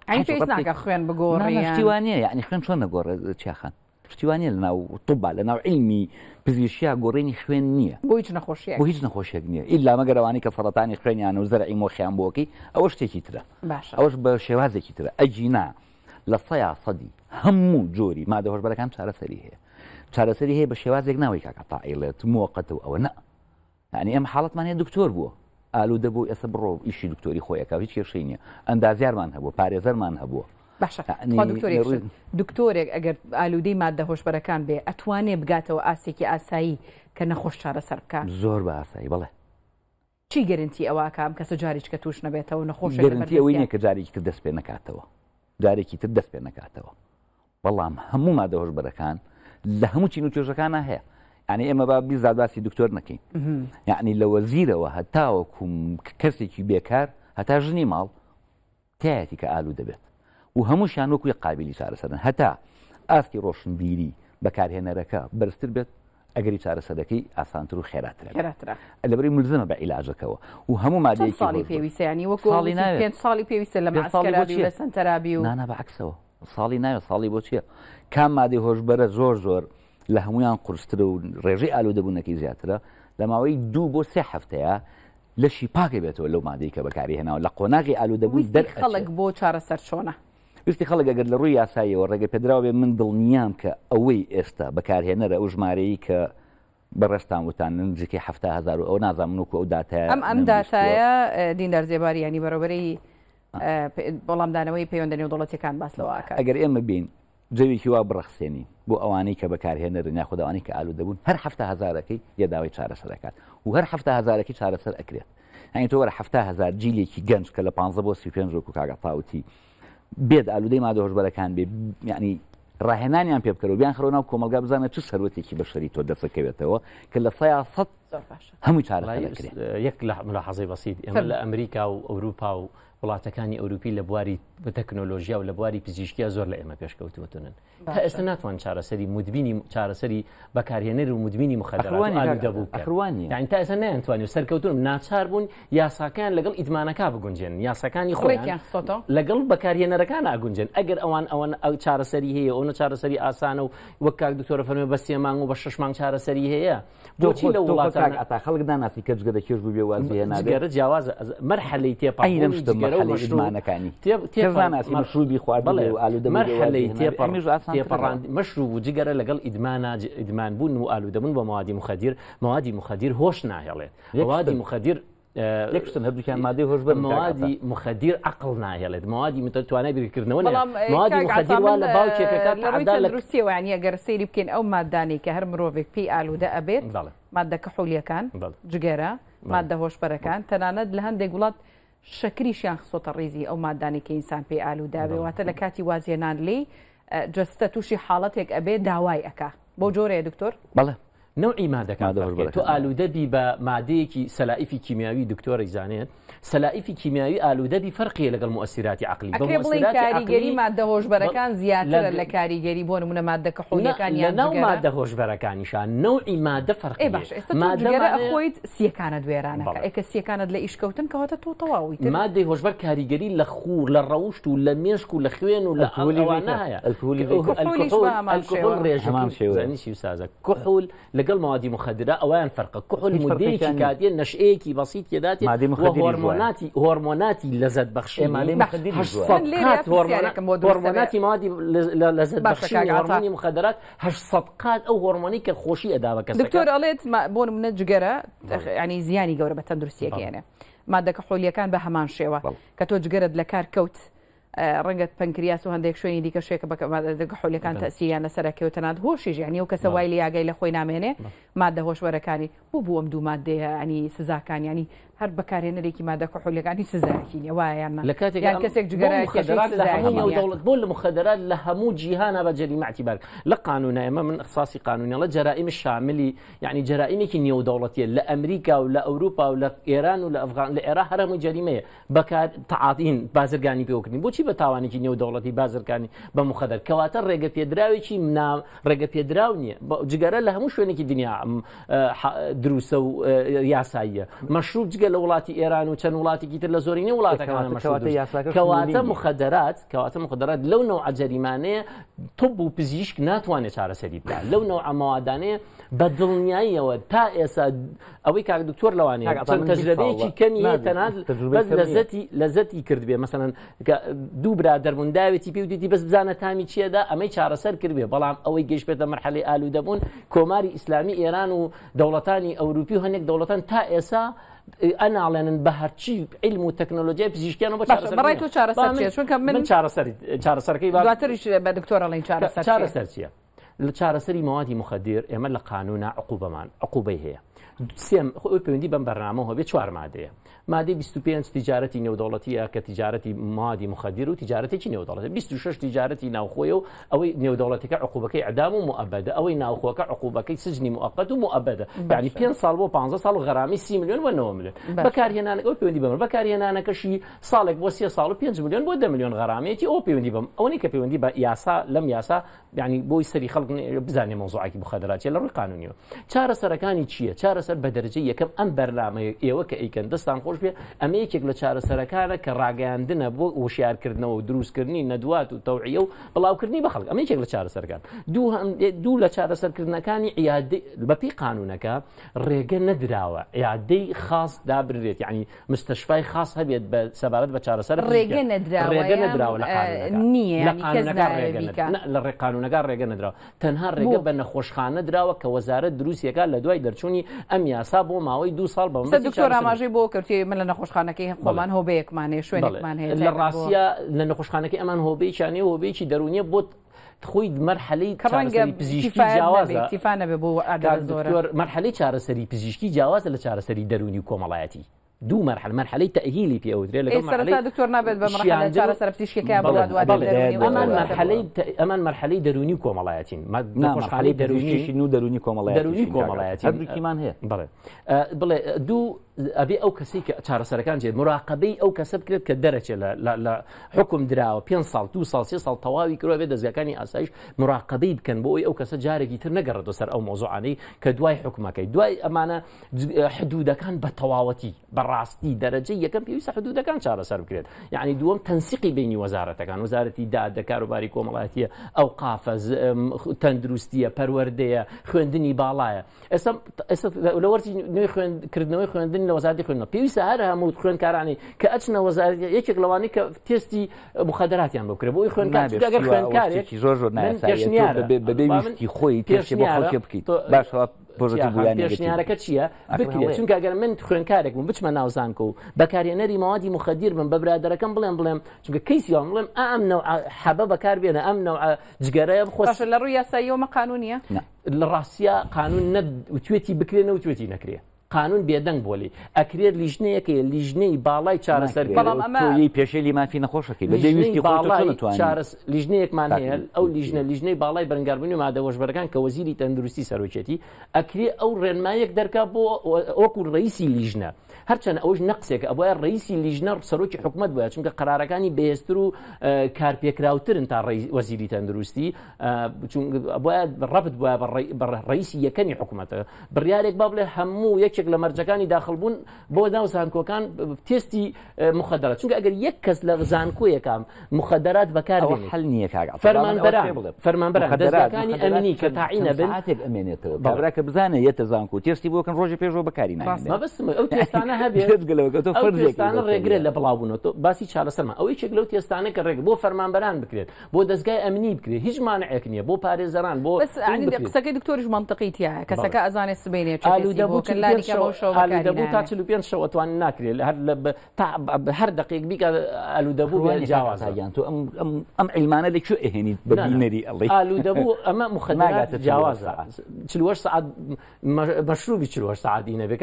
ئەین پێ ناکە خوێن بگۆڕیوانە یعنی خوێن چۆن نەگۆڕ چیاخان پشتیوانە لە أنا توبا لە ناو عیلمی پزیشیا گۆڕێنی خوێن نییە بۆ هیچ نەخۆشی أنا هیچ نەخۆشیێک نییە ئللا مەگەرەوانی کە فەڵەتانی خوێنیان و زەرعی مۆخیان أنا ئەوە شتێکی ترە ئەوش بە شێوازێکی ترە ئەجینا لە سەیا سەدی أنا جۆری مادە هۆشبەرەکان چارەسەری هەیە چارەسەری هەیە بە شێوازێک ناوەی کاکە تاعیلێت موقەت و ئەوە نە ینی يعني ئەم حاڵەتمانە دکتۆر بووە ئالو دەبوو ئێستا بڕۆ ئیشی دکتۆری خۆیەکە هیچ کێشەی نیە ئەندازیارمان هەبوو پارێزەرمان هەبوو باشە دکتۆرێک ئەگەر ئالودەی مادە هۆشبەرەکان بێ ئەتوانێ بگاتەوە ئاسێکی ئاسایی کە نەخۆش چارە سەر بکات زۆر بە ئاسایی بڵێ چی گەرنتی ئەوە کام کەسە جارێک کە توش نەبێتەوە نەخۆش گەرنتی ئەوەی نیە کە جارێکی تر دەست پێ نکاتەوە جارێکی تر دەست پێ نکاتەوە بەڵام هەموو مادە هۆشبەرەکان لە هەموو چین و توێژەکانە هەیە ینی ئێمە با بیزاد باسی دکتۆر نەکەین یعنی لە وەزیرەوە هەتاوەکوم کەسێکی بێکار هەتا ژنی ماڵ تایەتی کە ئالو دەبێت و هەمووشیان وەکوی قابلی چارەسەرن هەتا ئاستی ڕۆشنبیری بەکارهێنەرەکە بەرزتر بێت ئەگەری چارەسەرەکەی ئاسانتر و خێراترە لەبری ملزمە بە عیلاجەکەەوە و هەموو مادی ساڵی پێویستیانی وەکو ساڵی پێویستە لە لە سنتەرابی و نانە بە عکسەوە ساڵی نایە ساڵی بۆ چییە کام مادی هۆشببەرە زۆر زۆر لە هەمویان قرستر و ڕێژەی ئالودەبوونەکەی زیاترە لە ماوەی دوو بۆ سێ هەفتەیە لەشی پاکە بێتەوە لەو مادەی کە بەکاری هێناوە لە قۆناغی ئالودەبووی دەر خەڵک بۆ چارەسەر چۆنە. وستی خەڵک ئەگەر لە ڕووی یاساییەوە ڕێگە پێدراوە بێ من دڵنیام کە ئەوەی ئێستا بەکارهێنەرە ئەو ژمارەی کە بەڕێستان وتان نجیکیه هزار ئەو نازانم وکو ئەو داتای ئەم ئەم داتایە دیندار زێباری ینی بەڕۆبەری بەڵامدانەوەی پەیوەندە نێودوڵەتەکان باسەوە ئەگەر ئێمە بین جوێویکی وا بڕخسێنی بۆ ئەوانەی کە بەکارهێنەر ناخوداوانی کە ئالو دەبوون هەر هەفتا هزارەکەی یەداوای چارەسەرەکات و هەر هەفتا هزارەکە چارەسەر ئەکرێت هەنگ تۆوەرە هەفتا هزار جیلێکی گەنج کە لە 15 بۆ سی پێنج و کاگە تاوتی بێت ئالودەی مادە هۆشبەرەکان بێ ینی ڕاهێنانیان پێ بکەەوە بیان خڕۆنا و کۆمەلگا بزانە چ سەرەتێکی بە شەری تۆ دەسەکەوێتەوە کە لە سایاست هەموو چارە یەک لە حەزی بەسیید ئێمە لە ئەمریکا و ئەوروپا و وڵاتەکانی ئەوروپی لە بواری بە تەکنۆلۆژیا و لە بواری پزیشکیا زۆر لە ئێمە پێشکەوتوتونن تا ئێستا ناتوان چارەسەری مدبینی چارەسەری بەکارهێنەر و مدبینی مخەدەوانی دەبوو کەوانی تا ئێستا نیانتوانانی سەرکەوتون ناچار بوون یاساکان لەگەڵ ئیدمانەکە بگونجێن یاساکانی خۆیان لەگەڵ بەکارهێنەرەکان ئاگونجێن ئەگەر ئەوان ئەوەن ئەو چارەسەری هەیە ئەوە چارەسەری ئاسانە و وەکاک دکتۆرە فەرمێ بە سێمان و بە ششمان چارەسەری هەیە دۆچی لە وڵاتان ئەتا خەڵک داناسی کەجگە دەکێش بێ وازیە ناگەرە جیاوازە مەرحەلی تێپەینم شتم لەرەو مشتمانەکانی تێزاناسی مەشروبی خوارد مەرحلەی مەشروب و جگەرە لەگەڵ ئیدمان بوون و ئالودەبوون بە موادی مواد موادی مخدیر هۆش مواد موادی مخدیر یەکشتن هەردووکیان مادی هۆش بە موادی مخدیر عقل ناهێڵێت موادی متەتوانای بیرکردنەوە موادی مخدیر وا لە باوچێکەکە دروستیوانە گەر سەیری بکەین ئەو مادانی کە هەر مرۆڤێک پێی شەکریشیان خسۆتە ڕیزی ئەو مادانێکی ئینسان پێ ئالووداوێواتە لە کاتی وازیێنان لێ جستە تووشی حاڵەتێک ئەبێ داوای ئەکا بۆ جۆرەیە دکتۆر بەڵێ نوعی مادەکان تۆ ئالودەبی بە مادەیەکی سەلائفی کیمیاوی دکتۆرە زانێت سەلائفی کیمیاوی ئالودەبی فەرقیە لەگەڵ موسیراتی عقلی کاریگەری مادە هۆشبەرەکان زیاتر لە کاریگەری بۆ نمونە ماده خۆیەکانیان ناو مادە هۆشبەرەکانیشان نوعی مادە فەرقی باش مادەگەرە ئەخۆیت سیەکانە دوێرانەکە ئەکە سیەکانت لە ئیشکەوتن کەواتە تۆ تەواوی مادەی هۆشبەر کاریگەری لە خوور لە ڕەوشت و لە مێشک و لە خوێن و لە ئەوانایە ئەلکۆل ڕێژمان شێوەنیشی سازە کحول لە لقل موادي مخدرة أو أن فرق كحول مدي كادي نشئي كي بسيط كذاتي موادي مخدرة هرموناتي هرموناتي لذت بخشي مادي مخدرة هرموناتي موادي لذت بخشي هرموني مخدرات هش صدقات أو هرموني كخوشي أدا بكسر دكتور قلت ما بون من الجقرة يعني زياني جورة بتندرسية كيانة مادة كحولية كان بها مانشيوه كتوج جرد لكار كوت ڕەنگەت پنکریاس و هەندێک شوێنی دیکە شێکە بەکە حولەکان تەسییانە سەرکەوتەنات هۆشی ژیانی و کەسە وای لیاگەی لە خۆی نامێنێ مادە هۆشوەرەکانی بوو بووم دوو مادەیە ئەنی سزاکانیانی هر هەر بەکارهێنەرێکی مادەکە حولەکانی سزاری وایە وای کاتێکیان لکاتی جگەرات کسی لە مخدرات و دولت لە هەموو جیهانە بە جەریماتی بەرگ لە قانونە ئەمە من اخصاصی قانونی قانونیڵە جرایم شاملی یعنی جرایمی که جەرائیمێکی دولتی ل آمریکا و ل اروپا و ل ایران و ل افغان ل ایران هر جەریمەیە بکار تعاطین بازرگانی بیوکنی پێوەکردنی بۆچی که تاوانێکی دولتی بازرگانی با مخدر کەواتە ڕێگە پێدراوێکی ڕێگە پێدراو نییە جگەرە لە هەموو که دنیا اه، دروس و اه، یاسایی مەشروب جگە بگە لە وڵاتی ئێران و چەند وڵاتێکی تر لە زۆرینی وڵاتەکەواتە مخدرات کەواتە مخدرات لەو نەوە ئەجەریمانەیە تب و پزیشک ناتوانێت چارەسەری بکات لەو نەوە ئەماوادانەیە بە دڵنیاییەوە تا ئێسا ئەوەی کاک دکتۆر لەوانەیە تەجربەیەکی کەنی تەنات لەزەتی لەزەتی کردبێ مثلەن دوو برادەربوون داوێتی پێ و دیتی بەس بزانە تامی چیەدا ئەمەی چارەسەر کردبێ بەڵام ئەوەی گەشتێتە مرحلی ئالو دەبوون کۆماری ئیسلامی ئێران و دەوڵەتانی ئەوروپی و هەنێک دەوڵەتان تا ئێسا انا علن نبهر هەرچی علم و تەکنۆلۆژیای پزیشکیان و بەڕای تۆ شو كان من چارەسەرەکەی دواتریش الله دکتۆرەڵی چارەسەر چارەسەر چییە لە چارەسەری مواد مخدر ئێمە لە قانونە عقوبەمان عقوبەی هەیە سێم پەیوەندی بەم بەرنامە هو چوار مادەیە ماده 25 تجارەتی نێودەوڵەتیە که تجارەتی مادی مخدر و چی تجارەتێکی نێودەوڵەتی 26 او ناوخۆی دولتی که عقوبه کی اعدام و مؤبده او مؤبەدە که عقوبه کی سجن مؤقت و مؤبده یعنی 5 سال و 15 سال و غەرامی 30 میلیۆن و 9 میلیۆن بەکارهێنان ئەو پەیوەندی بەمە بەکارهێنانەکەشی سالک بو 3 سال و 5 میلیۆن بۆ 10 غرامی تی او پیوندی بم او نه که پیوندی با یاسا لم یاسا یعنی بو سری خلق بزانی بزانێ کی مخدرات لە قانونی چاره سرکانی چیه چاره سر دەرجەی یەکەم ئەم بەرنامەیە ئێوە کە ئەیکەن دەستان خۆش خۆش بێ ئەمە یەکێک لە چارەسەرەکانە کە ڕاگەاندنە بۆ وشارکردنەوە و دروستکردنی نەدوات و تەوعە و بڵاوکردنی بە خەڵک ئەمە یەکێک لە چارەسەرکان دوو لە چارەسەرکردنەکانی بەپی قانونەکە ڕێگە نەدراوە یادەی خاص دابرێت ینی مستەشفای خاص هەبێت بە سەبارەت بە چارەسەر ڕێگە ڕێگە نراوە لە ڕێقانونەکە ڕێگە نراوە تەنها ڕێگە بە نەخۆشخانە درراوە کە وەزارە دروستیەکە لە دوای دەرچوونی ئەم یاسا بۆ ماوەی دو ساڵ بە دکتۆر ئاماژەی بۆ کردێ من لە نەخۆشخانەکەی خۆمان هۆبەیەکمانێ شوێنمان هەیە لە ڕاستە لە نەخۆشخانەکەی ئەمان هۆبەیچانێ هۆبێکی دەرونیە بۆت خۆی مرحلی ڕەنگە پزیشکیفانە بۆ مرحلی چارەسەری پزیشکی جیاوازە لە چارەسەری دەرونی کۆمەڵایەتی دو مرحله مرحله تاهيلي في اوتريا إيه مرحله دكتور نابد بمرحله چاره سره بسیش که بود و امان مرحله امان مرحله درونی کۆمەڵایەتین نخۆش خالی دەروشی نو دەرونی کۆمەڵی دەرونی کۆمەڵایەتی هەردووکیمان هەیە بڵێ بڵێ دوو ئەبێ ئەو کەسی کە چارەسەرەکان جێ مراقبەی ئەو کەسە بکرێت کە دەرەچێت لە حکم دراوە پێ ساڵ دو ساڵ سێ ساڵ تەواوی کرۆ بێ دەستگەکانی ئاسایش مراقبەی بکەن بۆ ئەوی ئەو کەسە جارێکی تر نەگەڕێتەوە سەر ئەو مۆزوعانەی کە دوای حکومەکەی دوای ئەمانە حدودەکان بە تەواوەتی بە بەڕاستی دەرەجە یەکەم پێویستە حدودەکان چارەسەر بکرێت یعنی دووەم تەنسیقی بینی وەزارەتەکان وەزارەتی دادە کاروباری کۆمەڵاتیە ئەو قافە تەندروستیە پەروەردەیە خوێندنی باڵایە ئێستا لە وەرزی نوێ خوێندکردنەوەی خوێندن لە وەزاری خوێنەوە پێویستە هەر هەموو خوێنکارانی کە ئەچنە وەزاری یەکێک لەوانی کە تێستی بخەدەراتیان بکرێت بۆی خوێنکار زۆر زۆر نایە بەبێ خۆی تێشی بۆ خەڵکی بکەیت باش پێشنیارەکە چییە بکرێت چونکە ئەگەر من خوێنکارێک بووم بچمە ناوزانکە و بەکارێنەری ماوادی مخەدیر بم بە برادەکەم بڵێم بڵێم چونکە کەیسیان بڵێم ئەم حەبە بەکار بێنە ئەم جگەرەیە بخۆش لە ڕووی یاساییەوە مە قانونیە لە ڕاستیا قانون نەت وتێتی بکرێنە و توێتی نەکرێت قانون بێدەنگ بۆلی ئەکرێت لیژنەیەکە لیژنەی باڵای چارەسەر بەڵام ئەمەی پێشێلی مافی نەخۆشەکە لە دەویستی لیژنەیەکمان هەیە ئەو لیژنە لیژنەی باڵای بەنگاربوونی مادەوەشبەرەکان کە وەزیری تەندروستی سەرۆکێتی ئەکرێ ئەو ڕێنمایەک دەرکا بۆ ئۆکو ڕیسی لیژنە هەرچەند ئەوش نەقسێک ئەوە ڕیسی لیژنە سەرۆکی حکوومەت بە چونکە قرارەکانی بێستر و کارپێکراوترن تا وەزیری تەندروستی ڕبت بە ڕیسی یەکەمی حکوومەتە بڕیارێک با بڵێ هەموو یەک یەکێک لە مەرجەکانی داخلبوون بۆ ناو زانکۆکان تێستی اه، مخدرات چونکە ئەگەر یەک کەس لە زانکۆیەکان مخدرات بەکار هەل نییە کاگا فەرمانبەران فەرمانبەران دەستەکانی ئەمنی کە تاعینە بن ساعتێک ئەمێنێتەوە بەڕاکە بزانە یەتە زانکۆ تێستی بۆکەن ڕۆژی پێشەوە بەکاری نابستم ئەو تێستانە هەبێتستانە ڕێگرێت لە بڵاوبوونەوە باسی چارەسەرمە ئەو یەکێک لەو تێستانە کە ڕێک بۆ فەرمانبەران بکرێت بۆ دەستگای ئەمنی بکرێت هیچ مانعێک نییە بۆ پارێزەران بۆ قسەکەی دکتۆریش منطقیتیە کەسەکە ئەزانێت سبێنێت ئالوودەبووکن لاری ئالودەبوو تا 45 شەوەتوان ناکرێت هەر دقیق بیکە ئالودەبوو جیان تو ئەم ئەلمانە لەکو ئەهێنیت بەنەری ئەڵی ئالودەبوو ئەمە مخەناگاتە جیاوازە چوە سعات مەشروبی چوە سعادینە بێک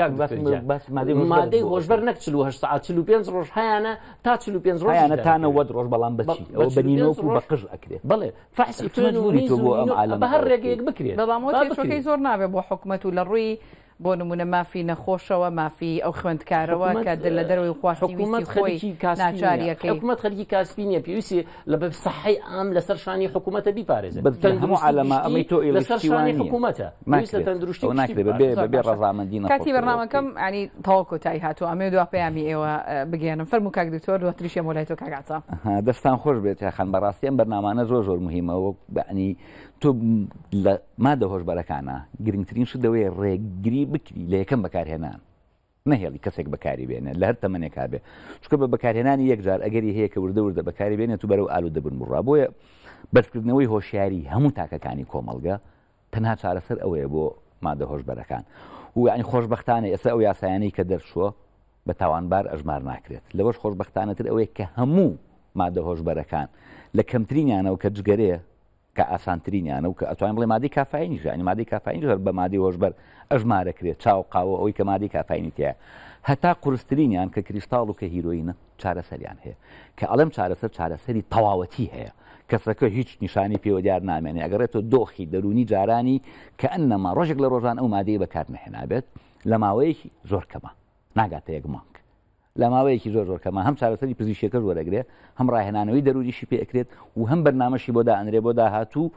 مادەی هۆژبەر نەک چه سعات چلو پێ ڕۆژ هیانە تا چلو پێ ڕۆژیانە تانەوەد ڕۆژ بەڵام بچی ئەو بەنینۆک و بەقش ئەکرێت بڵێ فحسی توێنوری تۆ بۆ ئەم عالم بە هەر ڕێگەیەک بکرێت بەڵام زۆر نابێت بۆ حکومت و لە ڕووی بۆ نمونە مافی نەخۆشەوە مافی ئەو خوێندکارەوە کە حكومة دەروی خوحکوومەت حكومة ناچاریەکە حکوومەت خەرکی کاسپینە پێویستی لە بە سەحی ئام لەسەر شانی حکوومەتە بیپارێز بەتەندمو عالەما ئەمەی تۆ لەسەر شانی حکوومەتە ماستە رضا من دينا كاتي برنامج كم يعني کۆتایی تايهاتو ئەمێ دو پەیامی ئێوە اه، بگەێنم فەرمو کاک دکتۆر دوتریشە مۆلای تۆ کاگاتە دەستان خۆش بێت یاخان بەڕاستیان بەرنامانە زۆر زور مهمەوە بەعنی تۆ مادە هۆشببارەکانە گرنگترین شدەوەی ڕێگری بکری لە یەکەم بەکارهێنان نهێڵی کەسێک بەکاری بێنە لە هەر تەمەێک کابێ چکە بە بەکارهێنانی یەکجار ئەگەری هەیە کە وردە وردە بەکاری بێنێت تو بەرەو ئالو دەبن بڕابۆیە بەرزکردنەوەی هۆشیاری هەموو تاکەکانی کۆمەلگە تەنها چارەسەر ئەوەیە بۆ مادە هۆشببەرەکان و ینی خۆشببختانە ئێستا ئەو یاسایانی کە دەرشوە بە تاوانبار ئەژمار ناکرێت لەوەش خۆشببختانەتر ئەوەیە کە هەموو مادە هۆشببەرەکان لە کەمترینیانەوە کە جگەرەیە کە ئاسانترینیانە و کە ئەتوان بڵێ مادی کافینیش ئەنی مادی کافینیش بە مادی هۆشبەر ئەژمارە کرێت چاو قاوە ئەوی کە مادی کافینیتە هەتا قورسترینیان کە کریستاڵ و کە هیرۆینە چارەسەریان هەیە کە ئەڵم چارەسەر چارەسەری تەواوەتی هەیە کەسەکە هیچ نیشانی پێوە دیار نامێنێ ئەگەڕێتەوە دۆخی دەرونی جارانی کە ئەنەما ڕۆژێک لە ڕۆژان ئەو مادەی بەکار نەهێنابێت لە ماوەیەکی زۆر کەمە ناگاتە یەکمان لە ماوەیەکی زۆر زۆر کەمە هەم چارەسەری پزیشکەکە وەرەگرێ هەم ڕاهێنانەوەی دەروریشی پێ ئەکرێت و هەم بەرنمەشی بۆدا ئەنرێ بۆ داهاتوو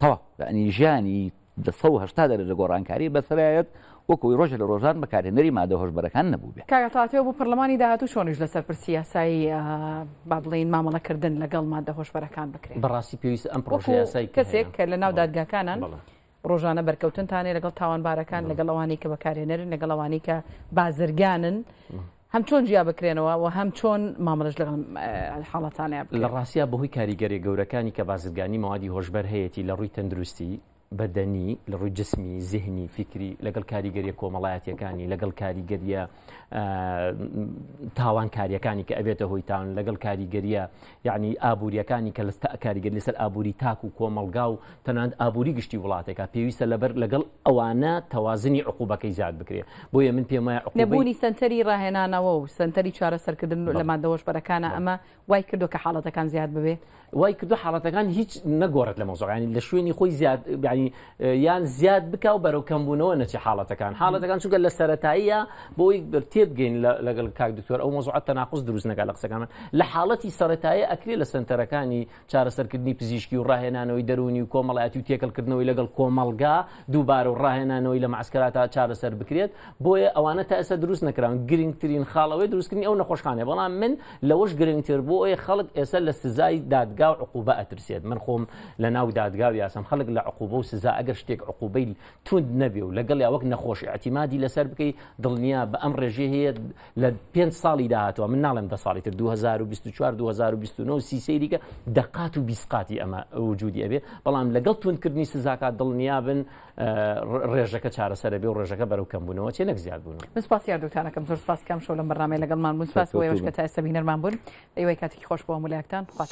تەوا ئەنی ژیانی دهه دەرە لە گۆڕانکاری بەسرایەت وەکوی ڕۆژە لە ڕۆژان بەکارێنەری مادە هۆشببەرەکان نەبوو کاگەاتەوە بۆ پەرلەمانی داهاتوو چۆنش لەسەر پرسیاسایی با بڵین مامەڵەکردن لەگەڵ مادە هۆشببەرەکان بکرێت بەڕاستی پێویست ئەم پرۆژیاسایی کەسێک کە لە ناو دادگاکانان ڕۆژانە بەرکەوتنتانێ لەگەڵ تاوانبارەکان لەگەڵ ئەوانی کە بەکارێنەرن لەگەڵ ئەوانی کە بازرگانن هەم چۆن جیا بکرێنەوە و هەم چۆن مامەش لەگەڵ حاڵەتانە لە ڕاستیا بەهۆی کاریگەری گەورەکانی کە بازرگانی ماوادی هۆشببەر هەیەی لە ڕووی تەندروستی بەدەنی لە ڕووی جسمی زیهنی فکری لەگەڵ کاریگەری کۆمەڵایەتەکانی لەگەڵ کاریگەریە تاوانکاریەکانی کە ئەبێتە هۆی تاون لەگەڵ کاریگەریە یعنی ئابوووریەکانی کە لەستا کاریگەری لەسەر ئابووری تاک و کۆمەلگا و تەنانند ئابووری گشتی وڵاتێکە پێویستە لەبەر لەگەڵ ئەوانە تەوازنی عقوبەکەی زیاد بکرێت بۆیە من پێمای لەبوونی سنتەری ڕاهێنانەوە و سنتەری چارەسەرکردن لەمان دەوەشبەرەکانە ئەمە وای کردو کە حاڵەتەکان زیاد ببێ وای کردو حاڵەتەکان هیچ نەگۆڕێت لە مۆزۆڕانی لە شوێنی خۆی زیاد یان زیاد بکاو بەرەو کەمبوونەوە نەچی حاڵەتەکان حاڵەتەکان چونکە لە سەتاییە بۆی برتی تێبگەین لەگەڵ کاک دکتۆر ئەو مۆزوعات تەناقص دروست نەکە لە قسەکانمان لە حاڵەتی سەتایە ئەکرێ لە سنتەرەکانی چارەسەرکردنی پزیشکی و ڕاهێنانەوەی دەرونی و کۆمەڵایەتی و تێکەلکردنەوەی لەگەڵ کۆمەلگا دووبار و ڕاهێنانەوەی لە ماسکراتا چارەسەر بکرێت بۆیە ئەوانە تا ئێستا دروست نکراون گرنگترین خاڵەوەی دروستکردنی ئەو نەخۆشخانێ بەڵام من لەوەش گرنگتر بۆ ئەوی خەڵک ئێستا لە سزای دادگا و عقوبە ئەترسێت من خۆم لە ناو دادگا و یاسم خەڵک لە عقوبە و سزا ئەگەر شتێک عقوبەی توند نەبێ و لەگەڵ یاوەک نەخۆشی ئەتیمادی لەسەر بکەی دڵنیا بە ئەم ڕێژێ پروژێ هەیە لە پێ ساڵی داهاتوە من ناڵێن دە ساڵی تر 2024 2029 سیسەیریکە دقات و بیسقاتی ئەمە وجودی ئەبێ بەڵام لەگەڵ تونکردنی سزاکات دڵنیا بن ڕێژەکە چارەسەرە بێ و ڕێژەکە بەرەو کەم بوونەوە چێ نەک زیاد بوون مسپاسیار دوکتانەکەم زۆر سپاس کەم شو لە بەرنامەی لەگەڵمان بوون سپاس وێشکە تا ئێستا بینەرمان بوون ئەوەی کاتێکی خۆش بۆ مولایەکتان خوش.